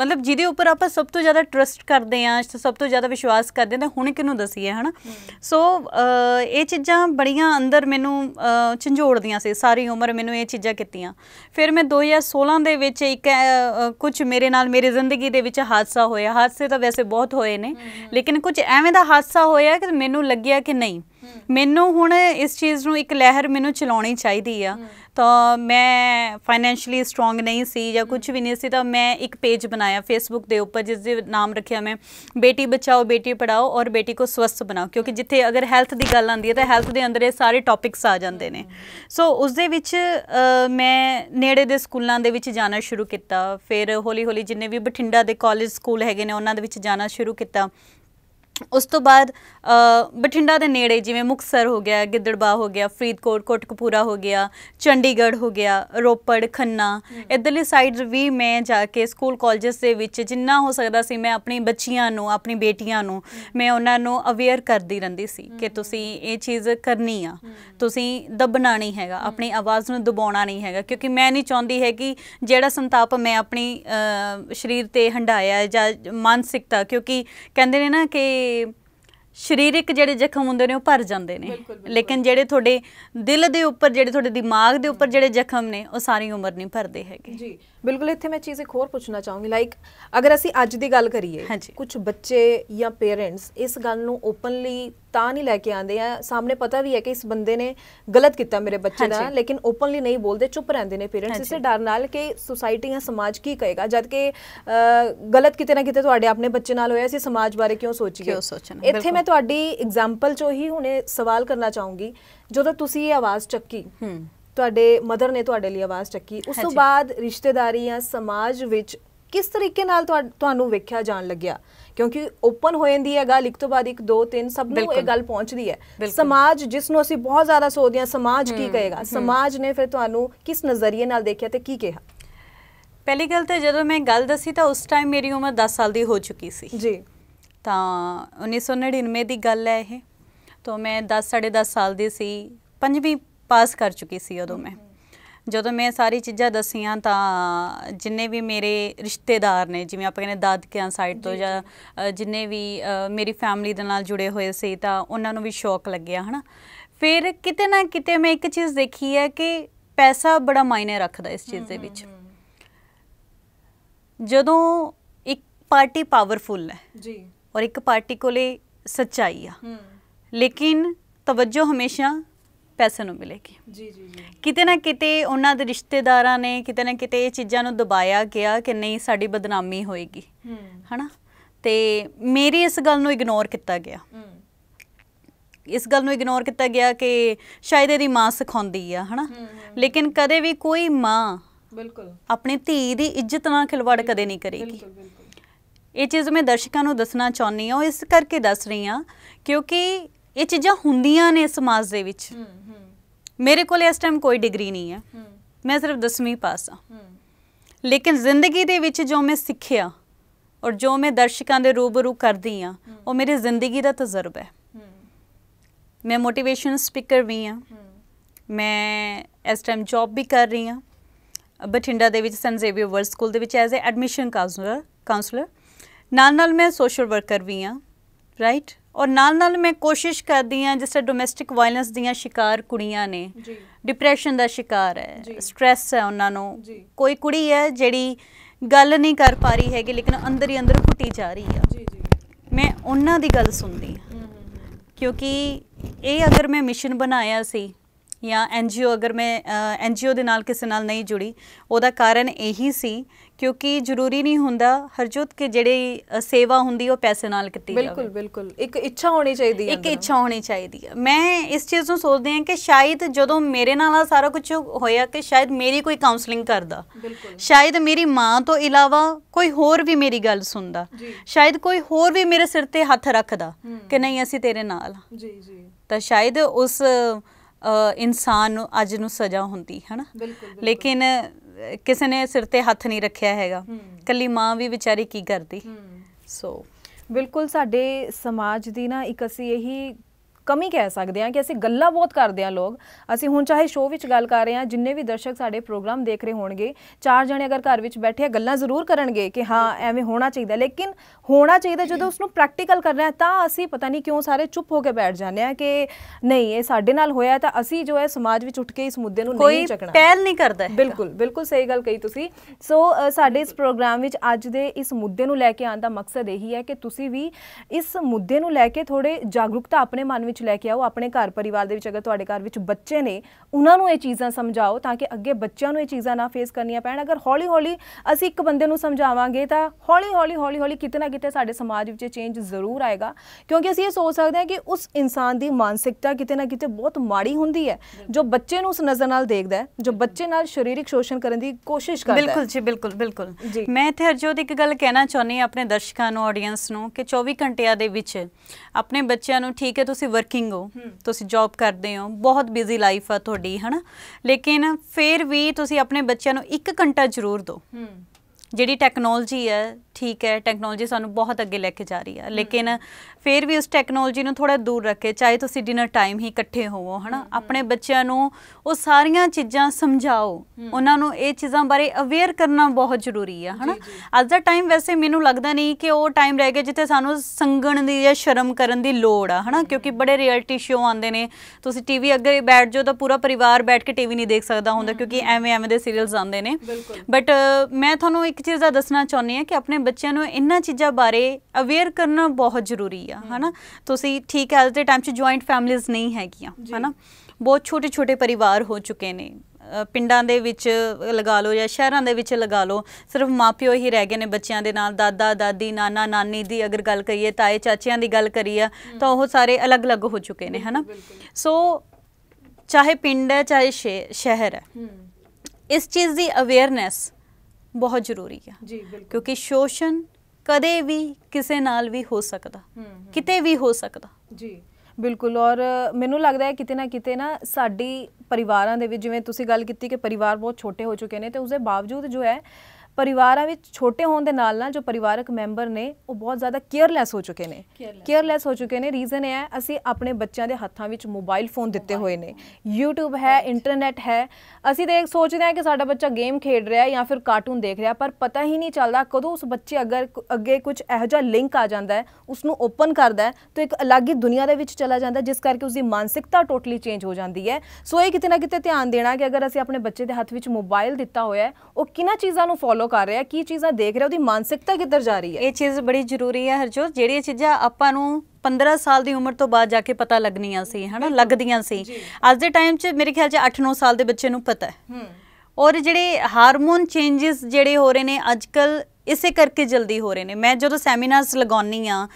ਮਤਲਬ ਜਿਹਦੇ ਉੱਪਰ ਆਪਾਂ ਸਭ ਤੋਂ ਜ਼ਿਆਦਾ ਟਰਸਟ ਕਰਦੇ ਆ ਸਭ ਤੋਂ ਜ਼ਿਆਦਾ ਵਿਸ਼ਵਾਸ ਕਰਦੇ ਤਾਂ ਹੁਣ ਕਿਹਨੂੰ ਦਸੀਏ ਹਨਾ ਸੋ ਇਹ ਚੀਜ਼ਾਂ ਬੜੀਆਂ ਅੰਦਰ ਮੈਨੂੰ ਝੰਜੋੜਦੀਆਂ ਸੀ ਸਾਰੀ ਉਮਰ ਮੈਨੂੰ ਇਹ ਚੀਜ਼ਾਂ ਕੀਤੀਆਂ ਫਿਰ ਮੈਂ 2016 ਦੇ ਵਿੱਚ ਇੱਕ ਕੁਝ ਮੇਰੇ ਨਾਲ ਮੇਰੀ ਜ਼ਿੰਦਗੀ ਦੇ ਵਿੱਚ ਹਾਦਸਾ ਹੋਇਆ ਹਾਦਸੇ ਤਾਂ ਵੈਸੇ ਬਹੁਤ ਹੋਏ ਨੇ ਲੇਕਿਨ ਕੁਝ ਐਵੇਂ ਦਾ ਹਾਦਸਾ ਹੋਇਆ ਕਿ ਮੈਨੂੰ ਲੱਗਿਆ ਕਿ ਨਹੀਂ ਮੈਨੂੰ ਹੁਣ ਇਸ ਚੀਜ਼ ਨੂੰ ਇੱਕ ਲਹਿਰ ਮੈਨੂੰ ਚਲਾਉਣੀ ਚਾਹੀਦੀ ਆ ਤਾਂ ਮੈਂ ਫਾਈਨੈਂਸ਼ਲੀ ਸਟਰੋਂਗ ਨਹੀਂ ਸੀ ਜਾਂ ਕੁਝ ਵੀ ਨਹੀਂ ਸੀ ਤਾਂ ਮੈਂ ਇੱਕ ਪੇਜ ਬਣਾਇਆ ਫੇਸਬੁੱਕ ਦੇ ਉੱਪਰ ਜਿਸ ਦੇ ਨਾਮ ਰੱਖਿਆ ਮੈਂ ਬੇਟੀ ਬਚਾਓ ਬੇਟੀ ਪੜਾਓ ਔਰ ਬੇਟੀ ਕੋ ਸਵਸਥ ਬਣਾਓ ਕਿਉਂਕਿ ਜਿੱਥੇ ਅਗਰ ਹੈਲਥ ਦੀ ਗੱਲ ਆਉਂਦੀ ਹੈ ਤਾਂ ਹੈਲਥ ਦੇ ਅੰਦਰ ਇਹ ਸਾਰੇ ਟੌਪਿਕਸ ਆ ਜਾਂਦੇ ਨੇ ਸੋ ਉਸ ਦੇ ਵਿੱਚ ਮੈਂ ਨੇੜੇ ਦੇ ਸਕੂਲਾਂ ਦੇ ਵਿੱਚ ਜਾਣਾ ਸ਼ੁਰੂ ਕੀਤਾ ਫਿਰ ਹੌਲੀ ਹੌਲੀ ਜਿੰਨੇ ਵੀ ਬਠਿੰਡਾ ਦੇ ਕਾਲਜ ਸਕੂਲ ਹੈਗੇ ਨੇ ਉਹਨਾਂ ਦੇ ਵਿੱਚ ਜਾਣਾ ਸ਼ੁਰੂ ਕੀਤਾ ਉਸ ਤੋਂ ਬਾਅਦ ਬਠਿੰਡਾ ਦੇ ਨੇੜੇ ਜਿਵੇਂ ਮੁਕਸਰ ਹੋ ਗਿਆ ਗਿੱਦੜਬਾ ਹੋ ਗਿਆ ਫਰੀਦਕੋਟ ਕੋਟਕਪੂਰਾ ਹੋ ਗਿਆ ਚੰਡੀਗੜ੍ਹ ਹੋ ਗਿਆ ਰੋਪੜ ਖੰਨਾ ਇਧਰਲੀ ਸਾਈਡ ਵੀ ਮੈਂ ਜਾ ਕੇ ਸਕੂਲ ਕਾਲਜਸ ਦੇ ਵਿੱਚ ਜਿੰਨਾ ਹੋ ਸਕਦਾ ਸੀ ਮੈਂ ਆਪਣੀ ਬੱਚੀਆਂ ਨੂੰ ਆਪਣੀ ਬੇਟੀਆਂ ਨੂੰ ਮੈਂ ਉਹਨਾਂ ਨੂੰ ਅਵੇਅਰ ਕਰਦੀ ਰਹਿੰਦੀ ਸੀ ਕਿ ਤੁਸੀਂ ਇਹ ਚੀਜ਼ ਕਰਨੀ ਆ ਤੁਸੀਂ ਦਬਣਾ ਨਹੀਂ ਹੈਗਾ ਆਪਣੀ ਆਵਾਜ਼ ਨੂੰ ਦਬਾਉਣਾ ਨਹੀਂ ਹੈਗਾ ਕਿਉਂਕਿ ਮੈਂ ਨਹੀਂ ਚਾਹੁੰਦੀ ਹੈ ਕਿ ਜਿਹੜਾ ਸੰਤਾਪ ਮੈਂ ਆਪਣੀ ਸਰੀਰ ਤੇ ਹੰਡਾਇਆ ਜਾਂ ਮਾਨਸਿਕਤਾ ਕਿਉਂਕਿ ਕਹਿੰਦੇ ਨੇ ਨਾ ਕਿ ਸਰੀਰਿਕ ਜਿਹੜੇ ਜ਼ਖਮ ਹੁੰਦੇ ਨੇ ਉਹ ਭਰ ਜਾਂਦੇ ਨੇ ਲੇਕਿਨ ਜਿਹੜੇ ਤੁਹਾਡੇ ਦਿਲ ਦੇ ਉੱਪਰ ਜਿਹੜੇ ਤੁਹਾਡੇ ਦਿਮਾਗ ਦੇ ਉੱਪਰ ਜਿਹੜੇ ਜ਼ਖਮ ਨੇ ਉਹ ਸਾਰੀ ਉਮਰ ਨਹੀਂ ਭਰਦੇ ਹੈਗੇ ਜੀ ਬਿਲਕੁਲ ਇੱਥੇ ਮੈਂ ਚੀਜ਼ ਇੱਕ ਹੋਰ ਪੁੱਛਣਾ ਚਾਹੂੰਗੀ ਲਾਈਕ ਅਗਰ ਅਸੀਂ ਅੱਜ ਦੀ ਗੱਲ ਕਰੀਏ ਕੁਝ ਬੱਚੇ ਜਾਂ ਪੇਰੈਂਟਸ ਇਸ ਗੱਲ ਨੂੰ ਓਪਨਲੀ ਤਾਂ ਨਹੀਂ ਲੈ ਕੇ ਆਉਂਦੇ ਆ ਸਾਹਮਣੇ ਪਤਾ ਵੀ ਹੈ ਕਿ ਇਸ ਬੰਦੇ ਨੇ ਗਲਤ ਕੀਤਾ ਮੇਰੇ ਬੱਚੇ ਦਾ ਲੇਕਿਨ ਓਪਨਲੀ ਨਹੀਂ ਬੋਲਦੇ ਚੁੱਪ ਰਹਿੰਦੇ ਨੇ ਪੇਰੈਂਟਸ ਇਸੇ ਡਰ ਨਾਲ ਕਿ ਸੋਸਾਇਟੀ ਜਾਂ ਸਮਾਜ ਕੀ ਕਹੇਗਾ ਜਦ ਕਿ ਗਲਤ ਕਿਤੇ ਨਾ ਕਿਤੇ ਤੁਹਾਡੇ ਆਪਣੇ ਬੱਚੇ ਨਾਲ ਹੋਇਆ ਸੀ ਸਮਾਜ ਬਾਰੇ ਕਿਉਂ ਸੋਚੀਏ ਇੱਥੇ ਮੈਂ ਤੁਹਾਡੀ ਐਗਜ਼ਾਮਪਲ ਚੋਂ ਹੀ ਹੁਣੇ ਸਵਾਲ ਕਰਨਾ ਚਾਹੂੰਗੀ ਜਦੋਂ ਤੁਸੀਂ ਇਹ ਆਵਾਜ਼ ਚੱਕੀ ਤੁਹਾਡੇ ਮਦਰ ਨੇ ਤੁਹਾਡੇ ਲਈ ਆਵਾਜ਼ ਚੱਕੀ ਉਸ ਤੋਂ ਬਾਅਦ ਰਿਸ਼ਤੇਦਾਰੀ ਜਾਂ ਸਮਾਜ ਵਿੱਚ ਕਿਸ ਤਰੀਕੇ ਨਾਲ ਤੁਹਾਨੂੰ ਵੇਖਿਆ ਜਾਣ ਲੱਗਿਆ ਕਿਉਂਕਿ ਓਪਨ ਹੋ ਜਾਂਦੀ ਹੈ ਗੱਲ ਇੱਕ ਤੋਂ ਬਾਅਦ ਇੱਕ ਦੋ ਤਿੰਨ ਸਭ ਨੂੰ ਇਹ ਗੱਲ ਪਹੁੰਚਦੀ ਹੈ ਸਮਾਜ ਜਿਸ ਨੂੰ ਅਸੀਂ ਬਹੁਤ ਜ਼ਿਆਦਾ ਸੋਚਦੇ ਹਾਂ ਸਮਾਜ ਕੀ ਕਹੇਗਾ ਸਮਾਜ ਨੇ ਫਿਰ ਤੁਹਾਨੂੰ ਕਿਸ ਨਜ਼ਰੀਏ ਨਾਲ ਦੇਖਿਆ ਤੇ ਕੀ ਕਿਹਾ ਪਹਿਲੀ ਗੱਲ ਤੇ ਜਦੋਂ ਮੈਂ ਗੱਲ ਦੱਸੀ ਤਾਂ ਉਸ ਟਾਈਮ ਮੇਰੀ ਉਮਰ 10 ਸਾਲ ਦੀ ਹੋ ਚੁੱਕੀ ਸੀ ਜੀ ਤਾਂ 1999 ਦੀ ਗੱਲ ਹੈ ਇਹ ਤਾਂ ਮੈਂ 10 10.5 ਸਾਲ ਦੀ ਸੀ ਪੰਜਵੀਂ ਪਾਸ ਕਰ ਚੁੱਕੀ ਸੀ ਉਦੋਂ ਮੈਂ ਜਦੋਂ ਮੈਂ ਸਾਰੀ ਚੀਜ਼ਾਂ ਦਸੀਆਂ ਤਾਂ ਜਿੰਨੇ ਵੀ ਮੇਰੇ ਰਿਸ਼ਤੇਦਾਰ ਨੇ ਜਿਵੇਂ ਆਪਾਂ ਕਹਿੰਦੇ ਦਾਦਕਿਆਂ ਸਾਈਡ ਤੋਂ ਜਾਂ ਜਿੰਨੇ ਵੀ ਮੇਰੀ ਫੈਮਿਲੀ ਦੇ ਨਾਲ ਜੁੜੇ ਹੋਏ ਸੀ ਤਾਂ ਉਹਨਾਂ ਨੂੰ ਵੀ ਸ਼ੌਕ ਲੱਗਿਆ ਹਨਾ ਫਿਰ ਕਿਤੇ ਨਾ ਕਿਤੇ ਮੈਂ ਇੱਕ ਚੀਜ਼ ਦੇਖੀ ਹੈ ਕਿ ਪੈਸਾ ਬੜਾ ਮਾਇਨੇ ਰੱਖਦਾ ਇਸ ਚੀਜ਼ ਦੇ ਵਿੱਚ ਜਦੋਂ ਇੱਕ ਪਾਰਟੀ ਪਾਵਰਫੁਲ ਹੈ ਜੀ ਔਰ ਇੱਕ ਪਾਰਟੀ ਕੋਲੇ ਸੱਚਾਈ ਆ ਲੇਕਿਨ ਤਵੱਜੋ ਹਮੇਸ਼ਾ ਪੈਸੇ ਨੂੰ ਮਿਲੇਗੀ ਜੀ ਜੀ ਜੀ ਕਿਤੇ ਨਾ ਕਿਤੇ ਉਹਨਾਂ ਦੇ ਰਿਸ਼ਤੇਦਾਰਾਂ ਨੇ ਕਿਤੇ ਨਾ ਕਿਤੇ ਇਹ ਚੀਜ਼ਾਂ ਨੂੰ ਦਬਾਇਆ ਗਿਆ ਕਿ ਨਹੀਂ ਸਾਡੀ ਬਦਨਾਮੀ ਹੋਏਗੀ ਹਨਾ ਤੇ ਮੇਰੀ ਇਸ ਗੱਲ ਨੂੰ ਇਗਨੋਰ ਕੀਤਾ ਗਿਆ ਇਸ ਗੱਲ ਨੂੰ ਇਗਨੋਰ ਕੀਤਾ ਗਿਆ ਕਿ ਸ਼ਾਇਦ ਇਹਦੀ ਮਾਂ ਸਿਖਾਉਂਦੀ ਆ ਹਨਾ ਲੇਕਿਨ ਕਦੇ ਵੀ ਕੋਈ ਮਾਂ ਬਿਲਕੁਲ ਆਪਣੀ ਧੀ ਦੀ ਇੱਜ਼ਤ ਨਾਲ ਖਿਲਵਾੜ ਕਦੇ ਨਹੀਂ ਕਰੇਗੀ ਇਹ ਚੀਜ਼ ਮੈਂ ਦਰਸ਼ਕਾਂ ਨੂੰ ਦੱਸਣਾ ਚਾਹੁੰਦੀ ਹਾਂ ਇਸ ਕਰਕੇ ਦੱਸ ਰਹੀ ਹਾਂ ਕਿਉਂਕਿ ਇਹ ਚੀਜ਼ਾਂ ਹੁੰਦੀਆਂ ਨੇ ਸਮਾਜ ਦੇ ਵਿੱਚ ਮੇਰੇ ਕੋਲ ਇਸ ਟਾਈਮ ਕੋਈ ਡਿਗਰੀ ਨਹੀਂ ਹੈ ਮੈਂ ਸਿਰਫ 10ਵੀਂ ਪਾਸ ਹਾਂ ਲੇਕਿਨ ਜ਼ਿੰਦਗੀ ਦੇ ਵਿੱਚ ਜੋ ਮੈਂ ਸਿੱਖਿਆ ਔਰ ਜੋ ਮੈਂ ਦਰਸ਼ਕਾਂ ਦੇ ਰੂਬਰੂ ਕਰਦੀ ਆ ਉਹ ਮੇਰੇ ਜ਼ਿੰਦਗੀ ਦਾ ਤਜਰਬਾ ਹੈ ਮੈਂ ਮੋਟੀਵੇਸ਼ਨ ਸਪੀਕਰ ਵੀ ਆ ਮੈਂ ਇਸ ਟਾਈਮ ਜੌਬ ਵੀ ਕਰ ਰਹੀ ਆ ਬਠਿੰਡਾ ਦੇ ਵਿੱਚ ਸੈਂਟ ਵਰਲਡ ਸਕੂਲ ਦੇ ਵਿੱਚ ਐਜ਼ ਐ ਐਡਮਿਸ਼ਨ ਕਾਉਂਸਲਰ ਕਾਉਂਸਲਰ ਨਾਲ ਨਾਲ ਮੈਂ ਸੋਸ਼ਲ ਵਰਕਰ ਵੀ ਆ ਰਾਈਟ ਔਰ ਨਾਲ ਨਾਲ ਮੈਂ ਕੋਸ਼ਿਸ਼ ਕਰਦੀ ਆ ਜਿਸ ਤਰ੍ਹਾਂ ਡੋਮੈਸਟਿਕ ਵਾਇਲੈਂਸ ਦੀਆਂ ਸ਼ਿਕਾਰ ਕੁੜੀਆਂ ਨੇ ਜੀ ਡਿਪਰੈਸ਼ਨ ਦਾ ਸ਼ਿਕਾਰ ਹੈ ਸਟ्रेस ਹੈ ਉਹਨਾਂ ਨੂੰ ਕੋਈ ਕੁੜੀ ਹੈ ਜਿਹੜੀ ਗੱਲ ਨਹੀਂ ਕਰ ਪਾ ਰਹੀ ਹੈਗੀ ਲੇਕਿਨ ਅੰਦਰ ਹੀ ਅੰਦਰ ਘੁੱਟੀ ਜਾ ਰਹੀ ਆ ਜੀ ਜੀ ਮੈਂ ਉਹਨਾਂ ਦੀ ਗੱਲ ਸੁਣਦੀ ਹਾਂ ਕਿਉਂਕਿ ਇਹ ਅਗਰ ਮੈਂ ਮਿਸ਼ਨ ਬਣਾਇਆ ਸੀ ਜਾਂ ਐਨਜੀਓ ਅਗਰ ਮੈਂ ਐਨਜੀਓ ਦੇ ਨਾਲ ਕਿਸੇ ਨਾਲ ਨਹੀਂ ਜੁੜੀ ਉਹਦਾ ਕਾਰਨ ਇਹੀ ਸੀ ਕਿਉਂਕਿ ਜ਼ਰੂਰੀ ਨਹੀਂ ਹੁੰਦਾ ਹਰਜੋਤ ਕਿ ਜਿਹੜੀ ਸੇਵਾ ਹੁੰਦੀ ਉਹ ਪੈਸੇ ਨਾਲ ਕੀਤੀ ਜਾਵੇ ਬਿਲਕੁਲ ਬਿਲਕੁਲ ਇੱਕ ਇੱਛਾ ਹੋਣੀ ਚਾਹੀਦੀ ਹੈ ਇੱਕ ਇੱਛਾ ਹੋਣੀ ਚਾਹੀਦੀ ਹੈ ਮੈਂ ਇਸ ਚੀਜ਼ ਨੂੰ ਸੋਚਦੇ ਹਾਂ ਕਿ ਸ਼ਾਇਦ ਜਦੋਂ ਮੇਰੇ ਨਾਲ ਆ ਸਾਰਾ ਕੁਝ ਹੋਇਆ ਕਿ ਸ਼ਾਇਦ ਮੇਰੀ ਕੋਈ ਕਾਉਂਸਲਿੰਗ ਕਰਦਾ ਸ਼ਾਇਦ ਮੇਰੀ ਮਾਂ ਤੋਂ ਇਲਾਵਾ ਕੋਈ ਹੋਰ ਵੀ ਮੇਰੀ ਗੱਲ ਸੁਣਦਾ ਸ਼ਾਇਦ ਕੋਈ ਹੋਰ ਵੀ ਮੇਰੇ ਸਿਰ ਤੇ ਹੱਥ ਰੱਖਦਾ ਕਿ ਨਹੀਂ ਅਸੀਂ ਤੇਰੇ ਨਾਲ ਜੀ ਜੀ ਤਾਂ ਸ਼ਾਇਦ ਉਸ ਇਨਸਾਨ ਨੂੰ ਅੱਜ ਨੂੰ ਸਜ਼ਾ ਹੁੰਦੀ ਹੈ ਨਾ ਲੇਕਿਨ ਕਿਸੇ ਨੇ ਸਿਰ ਤੇ ਹੱਥ ਨਹੀਂ ਰੱਖਿਆ ਹੈਗਾ ਕੱਲੀ ਮਾਂ ਵੀ ਵਿਚਾਰੀ ਕੀ ਕਰਦੀ ਸੋ ਬਿਲਕੁਲ ਸਾਡੇ ਸਮਾਜ ਦੀ ਨਾ ਇੱਕ ਅਸੀਂ ਇਹੀ ਕਮੀ ਕਹਿ ਸਕਦੇ ਹਾਂ ਕਿ ਅਸੀਂ ਗੱਲਾਂ ਬਹੁਤ ਕਰਦੇ ਹਾਂ ਲੋਕ ਅਸੀਂ ਹੁਣ ਚਾਹੇ ਸ਼ੋਅ ਵਿੱਚ ਗੱਲ ਕਰ ਰਹੇ ਹਾਂ ਜਿੰਨੇ ਵੀ ਦਰਸ਼ਕ ਸਾਡੇ ਪ੍ਰੋਗਰਾਮ ਦੇਖ ਰਹੇ ਹੋਣਗੇ ਚਾਰ ਜਣੇ ਅਗਰ ਘਰ ਵਿੱਚ ਬੈਠੇ ਆ ਗੱਲਾਂ ਜ਼ਰੂਰ ਕਰਨਗੇ ਕਿ ਹਾਂ ਐਵੇਂ ਹੋਣਾ ਚਾਹੀਦਾ ਲੇਕਿਨ ਹੋਣਾ ਚਾਹੀਦਾ ਜਦੋਂ ਉਸ ਨੂੰ ਪ੍ਰੈਕਟੀਕਲ ਕਰਨਾ ਹੈ ਤਾਂ ਅਸੀਂ ਪਤਾ ਨਹੀਂ ਕਿਉਂ ਸਾਰੇ ਚੁੱਪ ਹੋ ਕੇ ਬੈਠ ਜਾਂਦੇ ਆ ਕਿ ਨਹੀਂ ਇਹ ਸਾਡੇ ਨਾਲ ਹੋਇਆ ਤਾਂ ਅਸੀਂ ਜੋ ਹੈ ਸਮਾਜ ਵਿੱਚ ਉੱਠ ਕੇ ਇਸ ਮੁੱਦੇ ਨੂੰ ਨਹੀਂ ਚੱਕਣਾ ਕੋਈ ਪਹਿਲ ਨਹੀਂ ਕਰਦਾ ਬਿਲਕੁਲ ਬਿਲਕੁਲ ਸਹੀ ਗੱਲ ਕਹੀ ਤੁਸੀਂ ਸੋ ਸਾਡੇ ਇਸ ਪ੍ਰੋਗਰਾਮ ਵਿੱਚ ਅੱਜ ਦੇ ਇਸ ਮੁੱਦੇ ਨੂੰ ਲੈ ਕੇ ਆਉਣ ਦਾ ਮਕਸਦ ਇਹੀ ਹੈ ਕਿ ਤੁਸੀਂ ਵੀ ਇਸ ਮੁੱਦੇ ਨੂੰ ਲੈ ਕੇ ਥੋੜੇ ਜਾਗਰੂਕਤਾ ਆਪਣੇ ਮਨ ਵਿੱਚ ਵਿੱਚ ਲੈ ਕੇ ਆਓ ਆਪਣੇ ਘਰ ਪਰਿਵਾਰ ਦੇ ਵਿੱਚ ਅਗਰ ਤੁਹਾਡੇ ਘਰ ਵਿੱਚ ਬੱਚੇ ਨੇ ਉਹਨਾਂ ਨੂੰ ਇਹ ਚੀਜ਼ਾਂ ਸਮਝਾਓ ਤਾਂ ਕਿ ਅੱਗੇ ਬੱਚਿਆਂ ਨੂੰ ਇਹ ਚੀਜ਼ਾਂ ਨਾ ਫੇਸ ਕਰਨੀਆਂ ਪੈਣ ਅਗਰ ਹੌਲੀ ਹੌਲੀ ਅਸੀਂ ਇੱਕ ਬੰਦੇ ਨੂੰ ਸਮਝਾਵਾਂਗੇ ਤਾਂ ਹੌਲੀ ਹੌਲੀ ਹੌਲੀ ਹੌਲੀ ਕਿਤੇ ਨਾ ਕਿਤੇ ਸਾਡੇ ਸਮਾਜ ਵਿੱਚ ਚੇਂਜ ਜ਼ਰੂਰ ਆਏਗਾ ਕਿਉਂਕਿ ਅਸੀਂ ਇਹ ਸੋਚ ਸਕਦੇ ਹਾਂ ਕਿ ਉਸ ਇਨਸਾਨ ਦੀ ਮਾਨਸਿਕਤਾ ਕਿਤੇ ਨਾ ਕਿਤੇ ਬਹੁਤ ਮਾੜੀ ਹੁੰਦੀ ਹੈ ਜੋ ਬੱਚੇ ਨੂੰ ਉਸ ਨਜ਼ਰ ਨਾਲ ਦੇਖਦਾ ਹੈ ਜੋ ਬੱਚੇ ਨਾਲ ਸਰੀਰਕ ਸ਼ੋਸ਼ਣ ਕਰਨ ਦੀ ਕੋਸ਼ਿਸ਼ ਕਰਦਾ ਹੈ ਬਿਲਕੁਲ ਜੀ ਬਿਲਕੁਲ ਬਿਲਕੁਲ ਮੈਂ ਇੱਥੇ ਹਰਜੋਤ ਇੱਕ ਗੱਲ ਕਹਿਣਾ ਚਾਹੁੰਦੀ ਆ ਆਪਣੇ ਦਰਸ਼ਕਾਂ ਨੂੰ ਆਡੀਅנס ਨੂੰ ਕਿ 24 ਘੰਟਿਆਂ ਦੇ ਵਿੱਚ ਆਪਣੇ ਬੱਚਿਆਂ ਨੂੰ ਠੀਕ ਹੈ ਤੁਸੀਂ ਵਰਕਿੰਗ ਹੋ ਤੁਸੀਂ ਜੌਬ ਕਰਦੇ ਹੋ ਬਹੁਤ ਬਿਜ਼ੀ ਲਾਈਫ ਆ ਤੁਹਾਡੀ ਹਨਾ ਲੇਕਿਨ ਫਿਰ ਵੀ ਤੁਸੀਂ ਆਪਣੇ ਬੱਚਿਆਂ ਨੂੰ 1 ਘੰਟਾ ਜ਼ਰੂਰ ਦਿਓ ਜਿਹੜੀ ਟੈਕਨੋਲੋਜੀ ਹੈ ਠੀਕ ਹੈ ਟੈਕਨੋਲੋਜੀ ਸਾਨੂੰ ਬਹੁਤ ਅੱਗੇ ਲੈ ਕੇ ਜਾ ਰਹੀ ਹੈ ਲੇਕਿਨ ਫਿਰ ਵੀ ਉਸ ਟੈਕਨੋਲੋਜੀ ਨੂੰ ਥੋੜਾ ਦੂਰ ਰੱਖੇ ਚਾਹੇ ਤੁਸੀਂ ਡਿਨਰ ਟਾਈਮ ਹੀ ਇਕੱਠੇ ਹੋਵੋ ਹਨਾ ਆਪਣੇ ਬੱਚਿਆਂ ਨੂੰ ਉਹ ਸਾਰੀਆਂ ਚੀਜ਼ਾਂ ਸਮਝਾਓ ਉਹਨਾਂ ਨੂੰ ਇਹ ਚੀਜ਼ਾਂ ਬਾਰੇ ਅਵੇਅਰ ਕਰਨਾ ਬਹੁਤ ਜ਼ਰੂਰੀ ਆ ਹਨਾ ਅੱਜ ਦਾ ਟਾਈਮ ਵੈਸੇ ਮੈਨੂੰ ਲੱਗਦਾ ਨਹੀਂ ਕਿ ਉਹ ਟਾਈਮ ਰਹਿ ਗਿਆ ਜਿੱਥੇ ਸਾਨੂੰ ਸੰਗਣ ਦੀ ਜਾਂ ਸ਼ਰਮ ਕਰਨ ਦੀ ਲੋੜ ਆ ਹਨਾ ਕਿਉਂਕਿ ਬੜੇ ਰਿਐਲਿਟੀ ਸ਼ੋਅ ਆਉਂਦੇ ਨੇ ਤੁਸੀਂ ਟੀਵੀ ਅੱਗੇ ਬੈਠ ਜਾਓ ਤਾਂ ਪੂਰਾ ਪਰਿਵਾਰ ਬੈਠ ਕੇ ਟੀਵੀ ਨਹੀਂ ਦੇਖ ਸਕਦਾ ਹੁੰਦਾ ਕਿਉਂਕਿ ਐਵੇਂ ਐਵੇਂ ਦੇ ਸੀਰੀਅਲਸ ਆਉਂਦੇ ਨੇ ਬਟ ਮੈਂ ਤੁਹਾਨੂੰ ਇੱਕ ਚੀਜ਼ ਦਾ ਦੱਸਣਾ ਚਾਹੁੰਦੀ ਹਾਂ ਕਿ ਆਪਣੇ ਬੱਚਿਆਂ ਨੂੰ ਇਹਨਾਂ ਚੀਜ਼ਾਂ ਬਾਰੇ ਅਵੇਅਰ ਕਰਨਾ ਬਹੁਤ ਜ਼ਰੂਰੀ ਆ ਹਨਾ ਤੁਸੀਂ ਠੀਕ ਹੈ ਅੱਜ ਦੇ ਟਾਈਮ 'ਚ ਜੁਆਇੰਟ ਫੈਮਿਲੀਆਂ ਨਹੀਂ ਹੈਗੀਆਂ ਹਨਾ ਬਹੁਤ ਛੋਟੇ ਛੋਟੇ ਪਰਿਵਾਰ ਹੋ ਚੁੱਕੇ ਨੇ ਪਿੰਡਾਂ ਦੇ ਵਿੱਚ ਲਗਾ ਲਓ ਜਾਂ ਸ਼ਹਿਰਾਂ ਦੇ ਵਿੱਚ ਲਗਾ ਲਓ ਸਿਰਫ ਮਾਪਿਓ ਹੀ ਰਹਿ ਗਏ ਨੇ ਬੱਚਿਆਂ ਦੇ ਨਾਲ ਦਾਦਾ ਦਾਦੀ ਨਾਨਾ ਨਾਨੀ ਦੀ ਅਗਰ ਗੱਲ ਕਰੀਏ ਤਾਏ ਚਾਚਿਆਂ ਦੀ ਗੱਲ ਕਰੀਏ ਤਾਂ ਉਹ ਸਾਰੇ ਅਲੱਗ-ਅਲੱਗ ਹੋ ਚੁੱਕੇ ਨੇ ਹਨਾ ਸੋ ਚਾਹੇ ਪਿੰਡ ਹੈ ਚਾਹੇ ਸ਼ਹਿਰ ਹੈ ਇਸ ਚੀਜ਼ ਦੀ ਅਵੇਅਰਨੈਸ ਬਹੁਤ ਜ਼ਰੂਰੀ ਆ ਜੀ ਬਿਲਕੁਲ ਕਿਉਂਕਿ ਸ਼ੋਸ਼ਣ ਕਦੇ ਵੀ ਕਿਸੇ ਨਾਲ ਵੀ ਹੋ ਸਕਦਾ ਕਿਤੇ ਵੀ ਹੋ ਸਕਦਾ ਜੀ ਬਿਲਕੁਲ ਔਰ ਮੈਨੂੰ ਲੱਗਦਾ ਹੈ ਕਿਤੇ ਨਾ ਕਿਤੇ ਨਾ ਸਾਡੀ ਪਰਿਵਾਰਾਂ ਦੇ ਵਿੱਚ ਜਿਵੇਂ ਤੁਸੀਂ ਗੱਲ ਕੀਤੀ ਕਿ ਪਰਿਵਾਰ ਬਹੁਤ ਛੋਟੇ ਹੋ ਚੁੱਕੇ ਨੇ ਤੇ ਉਸ ਦੇ ਬਾਵਜੂਦ ਜੋ ਹੈ ਪਰਿਵਾਰਾਂ ਵਿੱਚ ਛੋਟੇ ਹੋਣ ਦੇ ਨਾਲ ਨਾਲ ਜੋ ਪਰਿਵਾਰਕ ਮੈਂਬਰ ਨੇ ਉਹ ਬਹੁਤ ਜ਼ਿਆਦਾ ਕੇਅਰਲੈਸ ਹੋ ਚੁੱਕੇ ਨੇ ਕੇਅਰਲੈਸ ਹੋ ਚੁੱਕੇ ਨੇ ਰੀਜ਼ਨ ਇਹ ਹੈ ਅਸੀਂ ਆਪਣੇ ਬੱਚਿਆਂ ਦੇ ਹੱਥਾਂ ਵਿੱਚ ਮੋਬਾਈਲ ਫੋਨ ਦਿੱਤੇ ਹੋਏ ਨੇ YouTube ਹੈ ਇੰਟਰਨੈਟ ਹੈ ਅਸੀਂ ਦੇਖ ਸੋਚਦੇ ਹਾਂ ਕਿ ਸਾਡਾ ਬੱਚਾ ਗੇਮ ਖੇਡ ਰਿਹਾ ਹੈ ਜਾਂ ਫਿਰ ਕਾਰਟੂਨ ਦੇਖ ਰਿਹਾ ਪਰ ਪਤਾ ਹੀ ਨਹੀਂ ਚੱਲਦਾ ਕਦੋਂ ਉਸ ਬੱਚੇ ਅਗਰ ਅੱਗੇ ਕੁਝ ਇਹੋ ਜਿਹਾ ਲਿੰਕ ਆ ਜਾਂਦਾ ਹੈ ਉਸ ਨੂੰ ਓਪਨ ਕਰਦਾ ਹੈ ਤਾਂ ਇੱਕ ਅਲੱਗ ਹੀ ਦੁਨੀਆ ਦੇ ਵਿੱਚ ਚਲਾ ਜਾਂਦਾ ਜਿਸ ਕਰਕੇ ਉਸ ਦੀ ਮਾਨਸਿਕਤਾ ਟੋਟਲੀ ਚੇਂਜ ਹੋ ਜਾਂਦੀ ਹੈ ਸੋ ਇਹ ਕਿਤੇ ਨਾ ਕਿਤੇ ਧਿਆਨ ਦੇਣਾ ਕਿ ਅਗਰ ਅਸੀਂ ਆਪਣੇ ਬੱਚੇ ਦੇ ਹੱਥ ਵਿੱਚ ਮੋਬਾਈਲ ਦਿੱਤਾ ਹੋਇਆ ਹੈ ਉਹ ਕਿਹਨਾਂ ਚੀਜ਼ਾਂ ਨੂੰ ਫੋਲੋ ਕਰ ਰਿਹਾ ਕੀ ਚੀਜ਼ਾਂ ਦੇਖ ਰਿਹਾ ਉਹਦੀ ਮਾਨਸਿਕਤਾ ਕਿੱਧਰ ਜਾ ਰਹੀ ਹੈ ਇਹ ਚੀਜ਼ ਬੜੀ ਜ਼ਰੂਰੀ ਹੈ ਹਰਜੋਤ ਜਿਹੜੀਆਂ ਚੀਜ਼ਾਂ ਆਪਾਂ ਨੂੰ 15 ਸਾਲ ਦੀ ਉਮਰ ਤੋਂ ਬਾਅਦ ਜਾ ਕੇ ਪਤਾ ਲੱਗਣੀਆਂ ਸੀ ਹਨਾ ਲੱਗਦੀਆਂ ਸੀ ਅੱਜ ਦੇ ਟਾਈਮ 'ਚ ਮੇਰੇ ਖਿਆਲ 'ਚ 8-9 ਸਾਲ ਦੇ ਬੱਚੇ ਨੂੰ ਪਤਾ ਹੈ ਔਰ ਜਿਹੜੇ ਹਾਰਮੋਨ ਚੇਂजेस ਜਿਹੜੇ ਹੋ ਰਹੇ ਨੇ ਅੱਜਕੱਲ ਇਸੇ ਕਰਕੇ ਜਲਦੀ ਹੋ ਰਹੇ ਨੇ ਮੈਂ ਜਦੋਂ ਸੈਮੀਨਾਰਸ ਲਗਾਉਣੀ ਆ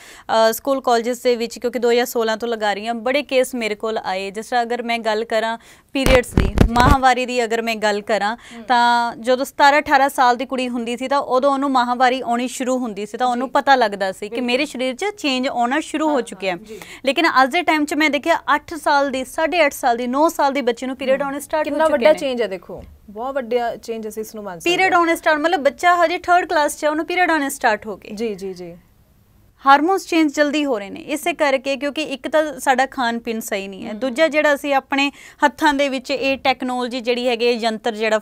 ਸਕੂਲ ਕਾਲਜਸ ਦੇ ਵਿੱਚ ਕਿਉਂਕਿ 2016 ਤੋਂ ਲਗਾ ਰਹੀ ਆ ਬੜੇ ਕੇਸ ਮੇਰੇ ਕੋਲ ਆਏ ਜਿਸ ਤਰ੍ਹਾਂ ਅਗਰ ਮੈਂ ਗੱਲ ਕਰਾਂ ਪੀਰੀਅਡਸ ਦੀ ਮਾਹਵਾਰੀ ਦੀ ਅਗਰ ਮੈਂ ਗੱਲ ਕਰਾਂ ਤਾਂ ਜਦੋਂ 17 18 ਸਾਲ ਦੀ ਕੁੜੀ ਹੁੰਦੀ ਸੀ ਤਾਂ ਉਦੋਂ ਉਹਨੂੰ ਮਾਹਵਾਰੀ ਆਉਣੀ ਸ਼ੁਰੂ ਹੁੰਦੀ ਸੀ ਤਾਂ ਉਹਨੂੰ ਪਤਾ ਲੱਗਦਾ ਸੀ ਕਿ ਮੇਰੇ ਸਰੀਰ 'ਚ ਚੇਂਜ ਆਉਣਾ ਸ਼ੁਰੂ ਹੋ ਚੁੱਕਿਆ ਲੇਕਿਨ ਅੱਜ ਦੇ ਟਾਈਮ 'ਚ ਮੈਂ ਦੇਖਿਆ 8 ਸਾਲ ਦੀ 8.5 ਸਾਲ ਦੀ 9 ਸਾਲ ਦੀ ਬੱਚੇ ਨੂੰ ਪੀਰੀਅਡ ਆਉਣੇ ਸਟਾਰਟ ਹੋ ਚੁੱਕੇ ਨੇ ਕਿੰਨਾ ਵੱਡਾ ਚੇਂਜ ਹੈ ਦੇਖੋ ਬਹੁਤ ਵੱਡਾ ਚੇਂਜ ਅਸੀਂ ਇਸ ਨੂੰ ਮੰਨ ਸਕਦੇ ਪੀਰੀਅਡ ਆਨ ਸਟਾਰਟ ਮਤਲਬ ਬੱਚਾ ਹਜੇ 3rd ਕਲਾਸ 'ਚ ਹੈ ਉਹਨੂੰ ਪੀਰੀਅਡ ਆਨ ਸਟਾਰਟ ਹੋ ਗਏ ਜੀ ਜੀ ਜੀ ਹਾਰਮੋਨਸ ਚੇਂਜ ਜਲਦੀ ਹੋ ਰਹੇ ਨੇ ਇਸੇ ਕਰਕੇ ਕਿਉਂਕਿ ਇੱਕ ਤਾਂ ਸਾਡਾ ਖਾਣ ਪੀਣ ਸਹੀ ਨਹੀਂ ਹੈ ਦੂਜਾ ਜਿਹੜਾ ਅਸੀਂ ਆਪਣੇ ਹੱਥਾਂ ਦੇ ਵਿੱਚ ਇਹ ਟੈਕਨੋਲੋਜੀ ਜਿਹੜੀ ਹੈਗੇ ਯੰਤਰ ਜਿਹੜਾ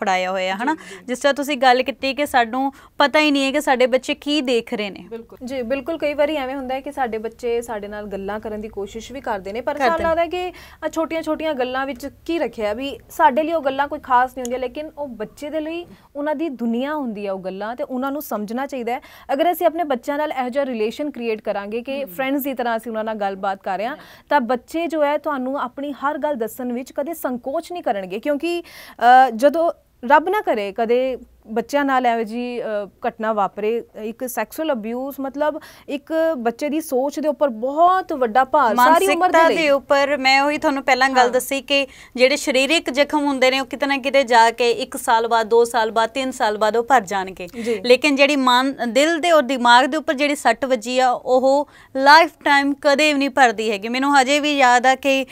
ਫੜਾਇਆ ਹੋਇਆ ਹਨਾ ਜਿਸ ਤਰ੍ਹਾਂ ਤੁਸੀਂ ਗੱਲ ਕੀਤੀ ਕਿ ਸਾਨੂੰ ਪਤਾ ਹੀ ਨਹੀਂ ਹੈ ਕਿ ਸਾਡੇ ਬੱਚੇ ਕੀ ਦੇਖ ਰਹੇ ਨੇ ਜੀ ਬਿਲਕੁਲ ਕਈ ਵਾਰੀ ਐਵੇਂ ਹੁੰਦਾ ਹੈ ਕਿ ਸਾਡੇ ਬੱਚੇ ਸਾਡੇ ਨਾਲ ਗੱਲਾਂ ਕਰਨ ਦੀ ਕੋਸ਼ਿਸ਼ ਵੀ ਕਰਦੇ ਨੇ ਪਰ ਸਾਨੂੰ ਲੱਗਦਾ ਕਿ ਆ ਛੋਟੀਆਂ-ਛੋਟੀਆਂ ਗੱਲਾਂ ਵਿੱਚ ਕੀ ਰੱਖਿਆ ਵੀ ਸਾਡੇ ਲਈ ਉਹ ਗੱਲਾਂ ਕੋਈ ਖਾਸ ਨਹੀਂ ਹੁੰਦੀਆਂ ਲੇਕਿਨ ਉਹ ਬੱਚੇ ਦੇ ਲਈ ਉਹਨਾਂ ਦੀ ਦੁਨੀਆ ਹੁੰਦੀ ਹੈ ਉਹ ਗੱਲਾਂ ਤੇ ਉਹਨਾਂ ਨੂੰ ਸਮਝਣਾ ਚਾਹੀਦਾ ਹੈ ਅਗਰ ਅਸੀਂ ਆਪਣੇ ਬੱਚਿਆਂ ਨਾਲ ਇਹੋ ਜਿਹਾ ਰਿਲੇਸ਼ਨ ਕ੍ਰੀਏਟ ਕਰਾਂਗੇ ਕਿ ਫਰੈਂਡਸ ਦੀ ਤਰ੍ਹਾਂ ਅਸੀਂ ਉਹਨਾਂ ਨਾਲ ਗੱਲਬਾਤ ਕਰ ਰਹੇ ਹਾਂ ਤਾਂ ਬੱਚੇ ਜੋ ਹੈ ਤੁਹਾਨੂੰ ਆਪਣੀ ਹਰ ਗੱਲ ਦੱਸਣ ਵਿੱਚ ਕਦੇ ਸੰਕੋਚ ਨਹੀਂ ਕਰਨਗੇ ਕਿਉਂਕਿ ਜਦੋਂ ਰੱਬ ਨਾ ਕਰੇ ਕਦੇ ਬੱਚਿਆਂ ਨਾਲ ਐਵੇਂ ਜੀ ਘਟਨਾ ਵਾਪਰੇ ਇੱਕ ਸੈਕਸ਼ੂਅਲ ਅਬਿਊਜ਼ ਮਤਲਬ ਇੱਕ ਬੱਚੇ ਦੀ ਸੋਚ ਦੇ ਉੱਪਰ ਬਹੁਤ ਵੱਡਾ ਭਾਰ ਸਾਰੀ ਉਮਰ ਦੇ ਲਈ ਦੇ ਉੱਪਰ ਮੈਂ ਉਹੀ ਤੁਹਾਨੂੰ ਪਹਿਲਾਂ ਗੱਲ ਦੱਸੀ ਕਿ ਜਿਹੜੇ ਸਰੀਰਕ ਜ਼ਖਮ ਹੁੰਦੇ ਨੇ ਉਹ ਕਿਤੇ ਨਾ ਕਿਤੇ ਜਾ ਕੇ 1 ਸਾਲ ਬਾਅਦ 2 ਸਾਲ ਬਾਅਦ 3 ਸਾਲ ਬਾਅਦ ਉਹ ਭਰ ਜਾਣਗੇ ਲੇਕਿਨ ਜਿਹੜੀ ਮਨ ਦਿਲ ਦੇ ਔਰ ਦਿਮਾਗ ਦੇ ਉੱਪਰ ਜਿਹੜੀ ਸੱਟ ਵੱਜੀ ਆ ਉਹ ਲਾਈਫ ਟਾਈਮ ਕਦੇ ਵੀ ਨਹੀਂ ਭਰਦੀ ਹੈਗੀ ਮੈਨੂੰ ਹਜੇ ਵੀ ਯਾਦ ਆ ਕਿ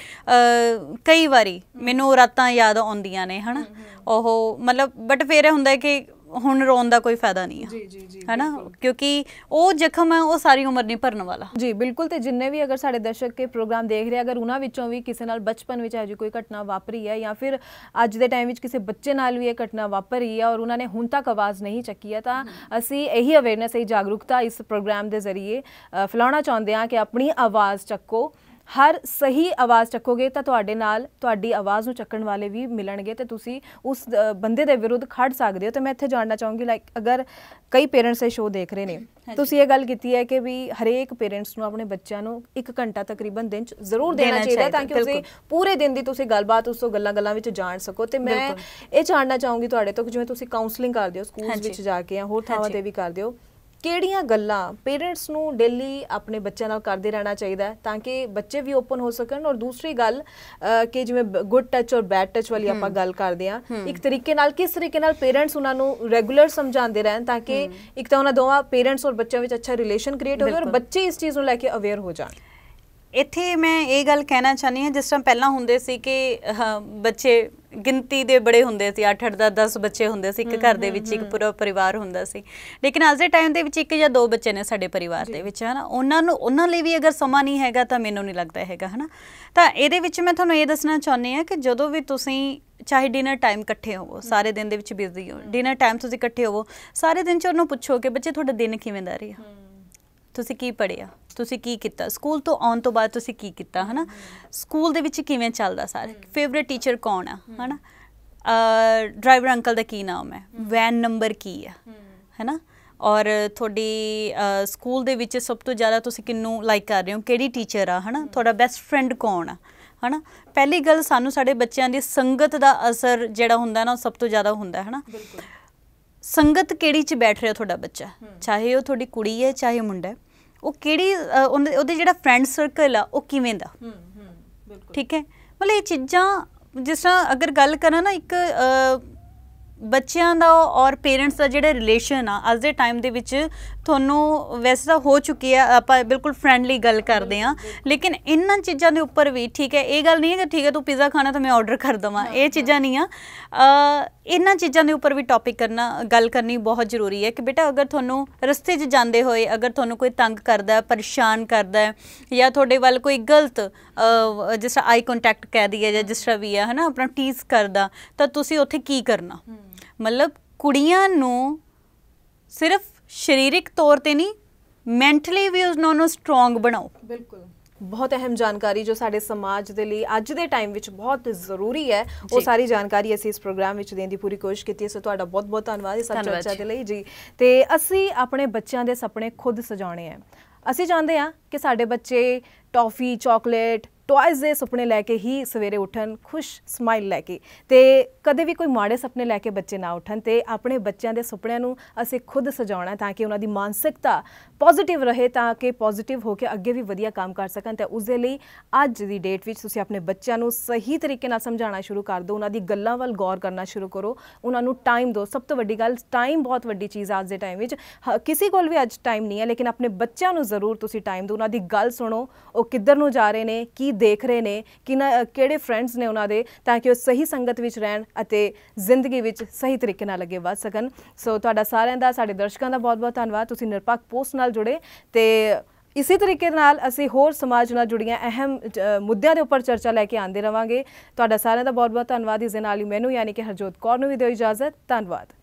ਕਈ ਵਾਰੀ ਮੈਨੂੰ ਰਾਤਾਂ ਯਾਦ ਆਉਂਦੀਆਂ ਨੇ ਹਨਾ ਉਹ ਮਤਲਬ ਬਟ ਫੇਰ ਹੁੰਦਾ ਕਿ ਹੁਣ ਰੋਣ ਦਾ ਕੋਈ ਫਾਇਦਾ ਨਹੀਂ ਹੈ ਜੀ ਜੀ ਜੀ ਹੈਨਾ ਕਿਉਂਕਿ ਉਹ ਜ਼ਖਮ ਹੈ ਉਹ ساری ਉਮਰ ਨਹੀਂ ਭਰਨ ਵਾਲਾ ਜੀ ਬਿਲਕੁਲ ਤੇ ਜਿੰਨੇ ਵੀ ਅਗਰ ਸਾਡੇ ਦਰਸ਼ਕ ਕੇ ਪ੍ਰੋਗਰਾਮ ਦੇਖ ਰਹੇ ਅਗਰ ਉਹਨਾਂ ਵਿੱਚੋਂ ਵੀ ਕਿਸੇ ਨਾਲ ਬਚਪਨ ਵਿੱਚ ਅਜੇ ਕੋਈ ਘਟਨਾ ਵਾਪਰੀ ਹੈ ਜਾਂ ਫਿਰ ਅੱਜ ਦੇ ਟਾਈਮ ਵਿੱਚ ਕਿਸੇ ਬੱਚੇ ਨਾਲ ਵੀ ਇਹ ਘਟਨਾ ਵਾਪਰੀ ਹੈ ਔਰ ਉਹਨਾਂ ਨੇ ਹੁਣ ਤੱਕ ਆਵਾਜ਼ ਨਹੀਂ ਚੱਕੀ ਹੈ ਤਾਂ ਅਸੀਂ ਇਹੀ ਅਵੇਅਰਨੈਸ ਇਹ ਜਾਗਰੂਕਤਾ ਇਸ ਪ੍ਰੋਗਰਾਮ ਦੇ ਜ਼ਰੀਏ ਫਲਾਉਣਾ ਚਾਹੁੰਦੇ ਹਾਂ ਕਿ ਆਪਣੀ ਆਵਾਜ਼ ਚੱਕੋ ਹਰ ਸਹੀ ਆਵਾਜ਼ ਚੱਕੋਗੇ ਤਾਂ ਤੁਹਾਡੇ ਨਾਲ ਤੁਹਾਡੀ ਆਵਾਜ਼ ਨੂੰ ਚੱਕਣ ਵਾਲੇ ਵੀ ਮਿਲਣਗੇ ਤੇ ਤੁਸੀਂ ਉਸ ਬੰਦੇ ਦੇ ਵਿਰੁੱਧ ਖੜ ਸਕਦੇ ਹੋ ਤੇ ਮੈਂ ਇੱਥੇ ਜਾਣਨਾ ਚਾਹੂੰਗੀ ਲਾਈਕ ਅਗਰ ਕਈ ਪੇਰੈਂਟਸ ਇਹ ਸ਼ੋਅ ਦੇਖ ਰਹੇ ਨੇ ਤੁਸੀਂ ਇਹ ਗੱਲ ਕੀਤੀ ਹੈ ਕਿ ਵੀ ਹਰੇਕ ਪੇਰੈਂਟਸ ਨੂੰ ਆਪਣੇ ਬੱਚਿਆਂ ਨੂੰ ਇੱਕ ਘੰਟਾ ਤਕਰੀਬਨ ਦਿਨ ਚ ਜ਼ਰੂਰ ਦੇਣਾ ਚਾਹੀਦਾ ਤਾਂ ਕਿ ਤੁਸੀਂ ਪੂਰੇ ਦਿਨ ਦੀ ਤੁਸੀਂ ਗੱਲਬਾਤ ਉਸ ਤੋਂ ਗੱਲਾਂ-ਗੱਲਾਂ ਵਿੱਚ ਜਾਣ ਸਕੋ ਤੇ ਮੈਂ ਇਹ ਜਾਣਨਾ ਚਾਹੂੰਗੀ ਤੁਹਾਡੇ ਤੋਂ ਕਿ ਜਿਵੇਂ ਤੁਸੀਂ ਕਾਉਂਸਲਿੰਗ ਕਰਦੇ ਹੋ ਸਕੂਲਸ ਵਿੱਚ ਜਾ ਕੇ ਜਾਂ ਹੋਰ ਥਾਵਾਂ ਤੇ ਵੀ ਕਰਦੇ ਹੋ ਕਿਹੜੀਆਂ ਗੱਲਾਂ ਪੇਰੈਂਟਸ ਨੂੰ ਡੇਲੀ ਆਪਣੇ ਬੱਚਿਆਂ ਨਾਲ ਕਰਦੇ ਰਹਿਣਾ ਚਾਹੀਦਾ ਹੈ ਤਾਂ ਕਿ ਬੱਚੇ ਵੀ ਓਪਨ ਹੋ ਸਕਣ ਔਰ ਦੂਸਰੀ ਗੱਲ ਕਿ ਜਿਵੇਂ ਗੁੱਡ ਟੱਚ ਔਰ ਬੈਡ ਟੱਚ ਵਾਲੀ ਆਪਾਂ ਗੱਲ ਕਰਦੇ ਆ ਇੱਕ ਤਰੀਕੇ ਨਾਲ ਕਿਸ ਤਰੀਕੇ ਨਾਲ ਪੇਰੈਂਟਸ ਉਹਨਾਂ ਨੂੰ ਰੈਗੂਲਰ ਸਮਝਾਉਂਦੇ ਰਹਿਣ ਤਾਂ ਕਿ ਇੱਕ ਤਾਂ ਉਹਨਾਂ ਦੋਵਾਂ ਪੇਰੈਂਟਸ ਔਰ ਬੱਚਿਆਂ ਵਿੱਚ ਅੱਛਾ ਰਿਲੇਸ਼ਨ ਕ੍ਰੀਏਟ ਹੋਵੇ ਔਰ ਬੱਚੇ ਇਸ ਚੀਜ਼ ਨੂੰ ਲੈ ਕੇ ਅਵੇਅਰ ਹੋ ਜਾਣ ਇੱਥੇ ਮੈਂ ਇਹ ਗੱਲ ਕਹਿਣਾ ਚਾਹਨੀ ਹਾਂ ਜਿਸ ਤਰ੍ਹਾਂ ਪਹਿਲਾਂ ਹੁੰਦੇ ਸੀ ਕਿ ਬੱਚੇ ਗਿਣਤੀ ਦੇ ਬੜੇ ਹੁੰਦੇ ਸੀ 8-8 ਦਾ 10 ਬੱਚੇ ਹੁੰਦੇ ਸੀ ਇੱਕ ਘਰ ਦੇ ਵਿੱਚ ਇੱਕ ਪੂਰਾ ਪਰਿਵਾਰ ਹੁੰਦਾ ਸੀ ਲੇਕਿਨ ਅੱਜ ਦੇ ਟਾਈਮ ਦੇ ਵਿੱਚ ਇੱਕ ਜਾਂ ਦੋ ਬੱਚੇ ਨੇ ਸਾਡੇ ਪਰਿਵਾਰ ਦੇ ਵਿੱਚ ਹਨਾ ਉਹਨਾਂ ਨੂੰ ਉਹਨਾਂ ਲਈ ਵੀ ਅਗਰ ਸਮਾਂ ਨਹੀਂ ਹੈਗਾ ਤਾਂ ਮੈਨੂੰ ਨਹੀਂ ਲੱਗਦਾ ਹੈਗਾ ਹਨਾ ਤਾਂ ਇਹਦੇ ਵਿੱਚ ਮੈਂ ਤੁਹਾਨੂੰ ਇਹ ਦੱਸਣਾ ਚਾਹੁੰਦੀ ਹਾਂ ਕਿ ਜਦੋਂ ਵੀ ਤੁਸੀਂ ਚਾਹੇ ਡਿਨਰ ਟਾਈਮ ਇਕੱਠੇ ਹੋਵੋ ਸਾਰੇ ਦਿਨ ਦੇ ਵਿੱਚ ਬਿਜ਼ੀ ਹੋ ਡਿਨਰ ਟਾਈਮ ਤੁਸੀਂ ਇਕੱਠੇ ਹੋਵੋ ਸਾਰੇ ਦਿਨ ਚ ਉਹਨੂੰ ਪੁੱਛੋ ਕਿ ਬੱਚੇ ਤੁਹਾਡਾ ਦਿਨ ਕਿਵੇਂ ਦਾ ਰਿਹਾ ਤੁਸੀਂ ਕੀ ਪੜਿਆ ਤੁਸੀਂ ਕੀ ਕੀਤਾ ਸਕੂਲ ਤੋਂ ਆਉਣ ਤੋਂ ਬਾਅਦ ਤੁਸੀਂ ਕੀ ਕੀਤਾ ਹਨਾ ਸਕੂਲ ਦੇ ਵਿੱਚ ਕਿਵੇਂ ਚੱਲਦਾ ਸਾਰੇ ਫੇਵਰਿਟ ਟੀਚਰ ਕੌਣ ਆ ਹਨਾ ਅ ਡਰਾਈਵਰ ਅੰਕਲ ਦਾ ਕੀ ਨਾਮ ਹੈ ਵੈਨ ਨੰਬਰ ਕੀ ਆ ਹਨਾ ਔਰ ਤੁਹਾਡੀ ਸਕੂਲ ਦੇ ਵਿੱਚ ਸਭ ਤੋਂ ਜ਼ਿਆਦਾ ਤੁਸੀਂ ਕਿੰਨੂੰ ਲਾਈਕ ਕਰ ਰਹੇ ਹੋ ਕਿਹੜੀ ਟੀਚਰ ਆ ਹਨਾ ਤੁਹਾਡਾ ਬੈਸਟ ਫਰੈਂਡ ਕੌਣ ਆ ਹਨਾ ਪਹਿਲੀ ਗੱਲ ਸਾਨੂੰ ਸਾਡੇ ਬੱਚਿਆਂ ਦੀ ਸੰਗਤ ਦਾ ਅਸਰ ਜਿਹੜਾ ਹੁੰਦਾ ਨਾ ਉਹ ਸਭ ਤੋਂ ਜ਼ਿਆਦਾ ਹੁੰਦਾ ਹਨਾ ਬਿਲਕੁਲ ਸੰਗਤ ਕਿਹੜੀ ਚ ਬੈਠ ਰਿਹਾ ਤੁਹਾਡਾ ਬੱਚਾ ਚਾਹੇ ਉਹ ਤੁਹਾਡੀ ਕੁੜੀ ਹੈ ਚਾਹੇ ਮੁੰਡਾ ਹੈ ਉਹ ਕਿਹੜੀ ਉਹਦੇ ਜਿਹੜਾ ਫਰੈਂਡ ਸਰਕਲ ਆ ਉਹ ਕਿਵੇਂ ਦਾ ਠੀਕ ਹੈ ਮਤਲਬ ਇਹ ਚੀਜ਼ਾਂ ਜਿਸ ਤਰ੍ਹਾਂ ਅਗਰ ਗੱਲ ਕਰਾਂ ਨਾ ਇੱਕ ਬੱਚਿਆਂ ਦਾ ਔਰ ਪੇਰੈਂਟਸ ਦਾ ਜਿਹੜਾ ਰਿਲੇਸ਼ਨ ਆ ਅੱਜ ਦੇ ਟਾਈਮ ਦੇ ਵਿੱਚ ਤੁਹਾਨੂੰ ਵੈਸੇ ਤਾਂ ਹੋ ਚੁੱਕੀ ਆ ਆਪਾਂ ਬਿਲਕੁਲ ਫ੍ਰੈਂਡਲੀ ਗੱਲ ਕਰਦੇ ਆ ਲੇਕਿਨ ਇਹਨਾਂ ਚੀਜ਼ਾਂ ਦੇ ਉੱਪਰ ਵੀ ਠੀਕ ਹੈ ਇਹ ਗੱਲ ਨਹੀਂ ਹੈ ਕਿ ਠੀਕ ਹੈ ਤੂੰ ਪੀਜ਼ਾ ਖਾਣਾ ਤਾਂ ਮੈਂ ਆਰਡਰ ਕਰ ਦਵਾਂ ਇਹ ਚੀਜ਼ਾਂ ਨਹੀਂ ਆ ਇਹਨਾਂ ਚੀਜ਼ਾਂ ਦੇ ਉੱਪਰ ਵੀ ਟੌਪਿਕ ਕਰਨਾ ਗੱਲ ਕਰਨੀ ਬਹੁਤ ਜ਼ਰੂਰੀ ਹੈ ਕਿ ਬੇਟਾ ਅਗਰ ਤੁਹਾਨੂੰ ਰਸਤੇ 'ਚ ਜਾਂਦੇ ਹੋਏ ਅਗਰ ਤੁਹਾਨੂੰ ਕੋਈ ਤੰਗ ਕਰਦਾ ਪਰੇਸ਼ਾਨ ਕਰਦਾ ਜਾਂ ਤੁਹਾਡੇ ਵੱਲ ਕੋਈ ਗਲਤ ਜਿਸ ਤਰ੍ਹਾਂ ਆਈ ਕੰਟੈਕਟ ਕਹਿ ਦਈਏ ਜਾਂ ਜਿਸ ਤਰ੍ਹਾਂ ਵੀ ਹੈ ਹਨਾ ਆਪਣਾ ਟੀਜ਼ ਕਰਦਾ ਤਾਂ ਤੁਸੀਂ ਉੱਥੇ ਕੀ ਕਰਨਾ ਮਤਲਬ ਕੁੜੀਆਂ ਨੂੰ ਸਿਰਫ ਸਰੀਰਿਕ ਤੌਰ ਤੇ ਨਹੀਂ ਮੈਂਟਲੀ ਵੀ ਉਸ ਨੂੰ ਸਟਰੋਂਗ ਬਣਾਓ ਬਿਲਕੁਲ ਬਹੁਤ ਅਹਿਮ ਜਾਣਕਾਰੀ ਜੋ ਸਾਡੇ ਸਮਾਜ ਦੇ ਲਈ ਅੱਜ ਦੇ ਟਾਈਮ ਵਿੱਚ ਬਹੁਤ ਜ਼ਰੂਰੀ ਹੈ ਉਹ ਸਾਰੀ ਜਾਣਕਾਰੀ ਅਸੀਂ ਇਸ ਪ੍ਰੋਗਰਾਮ ਵਿੱਚ ਦੇਣ ਦੀ ਪੂਰੀ ਕੋਸ਼ਿਸ਼ ਕੀਤੀ ਹੈ ਸੋ ਤੁਹਾਡਾ ਬਹੁਤ ਬਹੁਤ ਧੰਨਵਾਦ ਇਸ ਸਭ ਚਰਚਾ ਦੇ ਲਈ ਜੀ ਤੇ ਅਸੀਂ ਆਪਣੇ ਬੱਚਿਆਂ ਦੇ ਸੁਪਨੇ ਖੁਦ ਸਜਾਉਣੇ ਆ ਅਸੀਂ ਜਾਣਦੇ ਆ ਕਿ ਸਾਡੇ ਬੱਚੇ ਟੌਫੀ ਚਾਕਲੇਟ ਟੌਇਜ਼ ਦੇ ਸੁਪਨੇ ਲੈ ਕੇ ਹੀ ਸਵੇਰੇ ਉੱਠਣ ਖੁਸ਼ ਸਮਾਈਲ ਲੈ ਕੇ ਤੇ ਕਦੇ ਵੀ ਕੋਈ ਮਾੜੇ ਸੁਪਨੇ ਲੈ ਕੇ ਬੱਚੇ ਨਾ ਉੱਠਣ ਤੇ ਆਪਣੇ ਬੱਚਿਆਂ ਦੇ ਸੁਪਨਿਆਂ ਨੂੰ ਅਸੀਂ ਖੁਦ ਸਜਾਉਣਾ ਤਾਂ ਕਿ ਉਹਨਾਂ ਦੀ ਮਾਨਸਿਕਤਾ ਪੋਜ਼ਿਟਿਵ ਰਹੇ ਤਾਂ ਕਿ ਪੋਜ਼ਿਟਿਵ ਹੋ ਕੇ ਅੱਗੇ ਵੀ ਵਧੀਆ ਕੰਮ ਕਰ ਸਕਣ ਤੇ ਉਸ ਦੇ ਲਈ ਅੱਜ ਦੀ ਡੇਟ ਵਿੱਚ ਤੁਸੀਂ ਆਪਣੇ ਬੱਚਿਆਂ ਨੂੰ ਸਹੀ ਤਰੀਕੇ ਨਾਲ ਸਮਝਾਉਣਾ ਸ਼ੁਰੂ ਕਰ ਦਿਓ ਉਹਨਾਂ ਦੀ ਗੱਲਾਂ ਵੱਲ ਗੌਰ ਕਰਨਾ ਸ਼ੁਰੂ ਕਰੋ ਉਹਨਾਂ ਨੂੰ ਟਾਈਮ ਦਿਓ ਸਭ ਤੋਂ ਵੱਡੀ ਗੱਲ ਟਾਈਮ ਬਹੁਤ ਵੱਡੀ ਚੀਜ਼ ਅੱਜ ਦੇ ਟਾਈਮ ਵਿੱਚ ਕਿਸੇ ਕੋਲ ਵੀ ਅੱਜ ਟਾਈਮ ਨਹੀਂ ਹੈ ਲੇਕਿਨ ਆਪਣੇ ਬੱਚਿਆਂ ਨੂੰ ਜ਼ਰੂਰ ਤੁਸੀਂ ਟਾਈਮ ਦਿਓ ਉਹਨਾਂ ਦੀ ਗੱਲ ਸੁਣੋ ਉਹ ਕਿੱਧਰ ਨੂੰ ਜਾ ਰਹੇ ਨੇ ਕੀ ਦੇਖ ਰਹੇ ਨੇ ਕਿ ਨਾ ਕਿਹੜੇ ਫਰੈਂਡਸ ਨੇ ਉਹਨਾਂ ਦੇ ਤਾਂ ਕਿ ਉਹ ਸਹੀ ਸੰਗਤ ਵਿੱਚ ਰਹਿਣ ਅਤੇ ਜ਼ਿੰਦਗੀ ਵਿੱਚ ਸਹੀ ਤਰੀਕੇ ਨਾਲ ਅੱਗੇ ਵਧ ਸਕਣ ਸੋ ਤੁਹਾਡਾ ਸਾਰਿਆਂ ਦਾ ਸਾਡੇ ਦਰਸ਼ਕਾਂ ਦਾ ਬਹੁਤ-ਬਹੁਤ ਧੰਨਵਾਦ ਤੁਸੀਂ ਨਿਰਪੱਖ ਪੋਸਟ ਨਾਲ ਜੁੜੇ ਤੇ ਇਸੇ ਤਰੀਕੇ ਨਾਲ ਅਸੀਂ ਹੋਰ ਸਮਾਜ ਨਾਲ ਜੁੜੀਆਂ ਅਹਿਮ ਮੁੱਦਿਆਂ ਦੇ ਉੱਪਰ ਚਰਚਾ ਲੈ ਕੇ ਆਂਦੇ ਰਵਾਂਗੇ ਤੁਹਾਡਾ ਸਾਰਿਆਂ ਦਾ ਬਹੁਤ-ਬਹੁਤ ਧੰਨਵਾਦ ਇਸ ਦੇ ਨਾਲ ਹੀ ਮੈਨੂੰ ਯਾਨੀ ਕਿ ਹਰਜੋਤ ਕੌਰ ਨੂੰ ਵੀ ਦਿਓ ਇਜਾਜ਼ਤ ਧੰਨਵਾਦ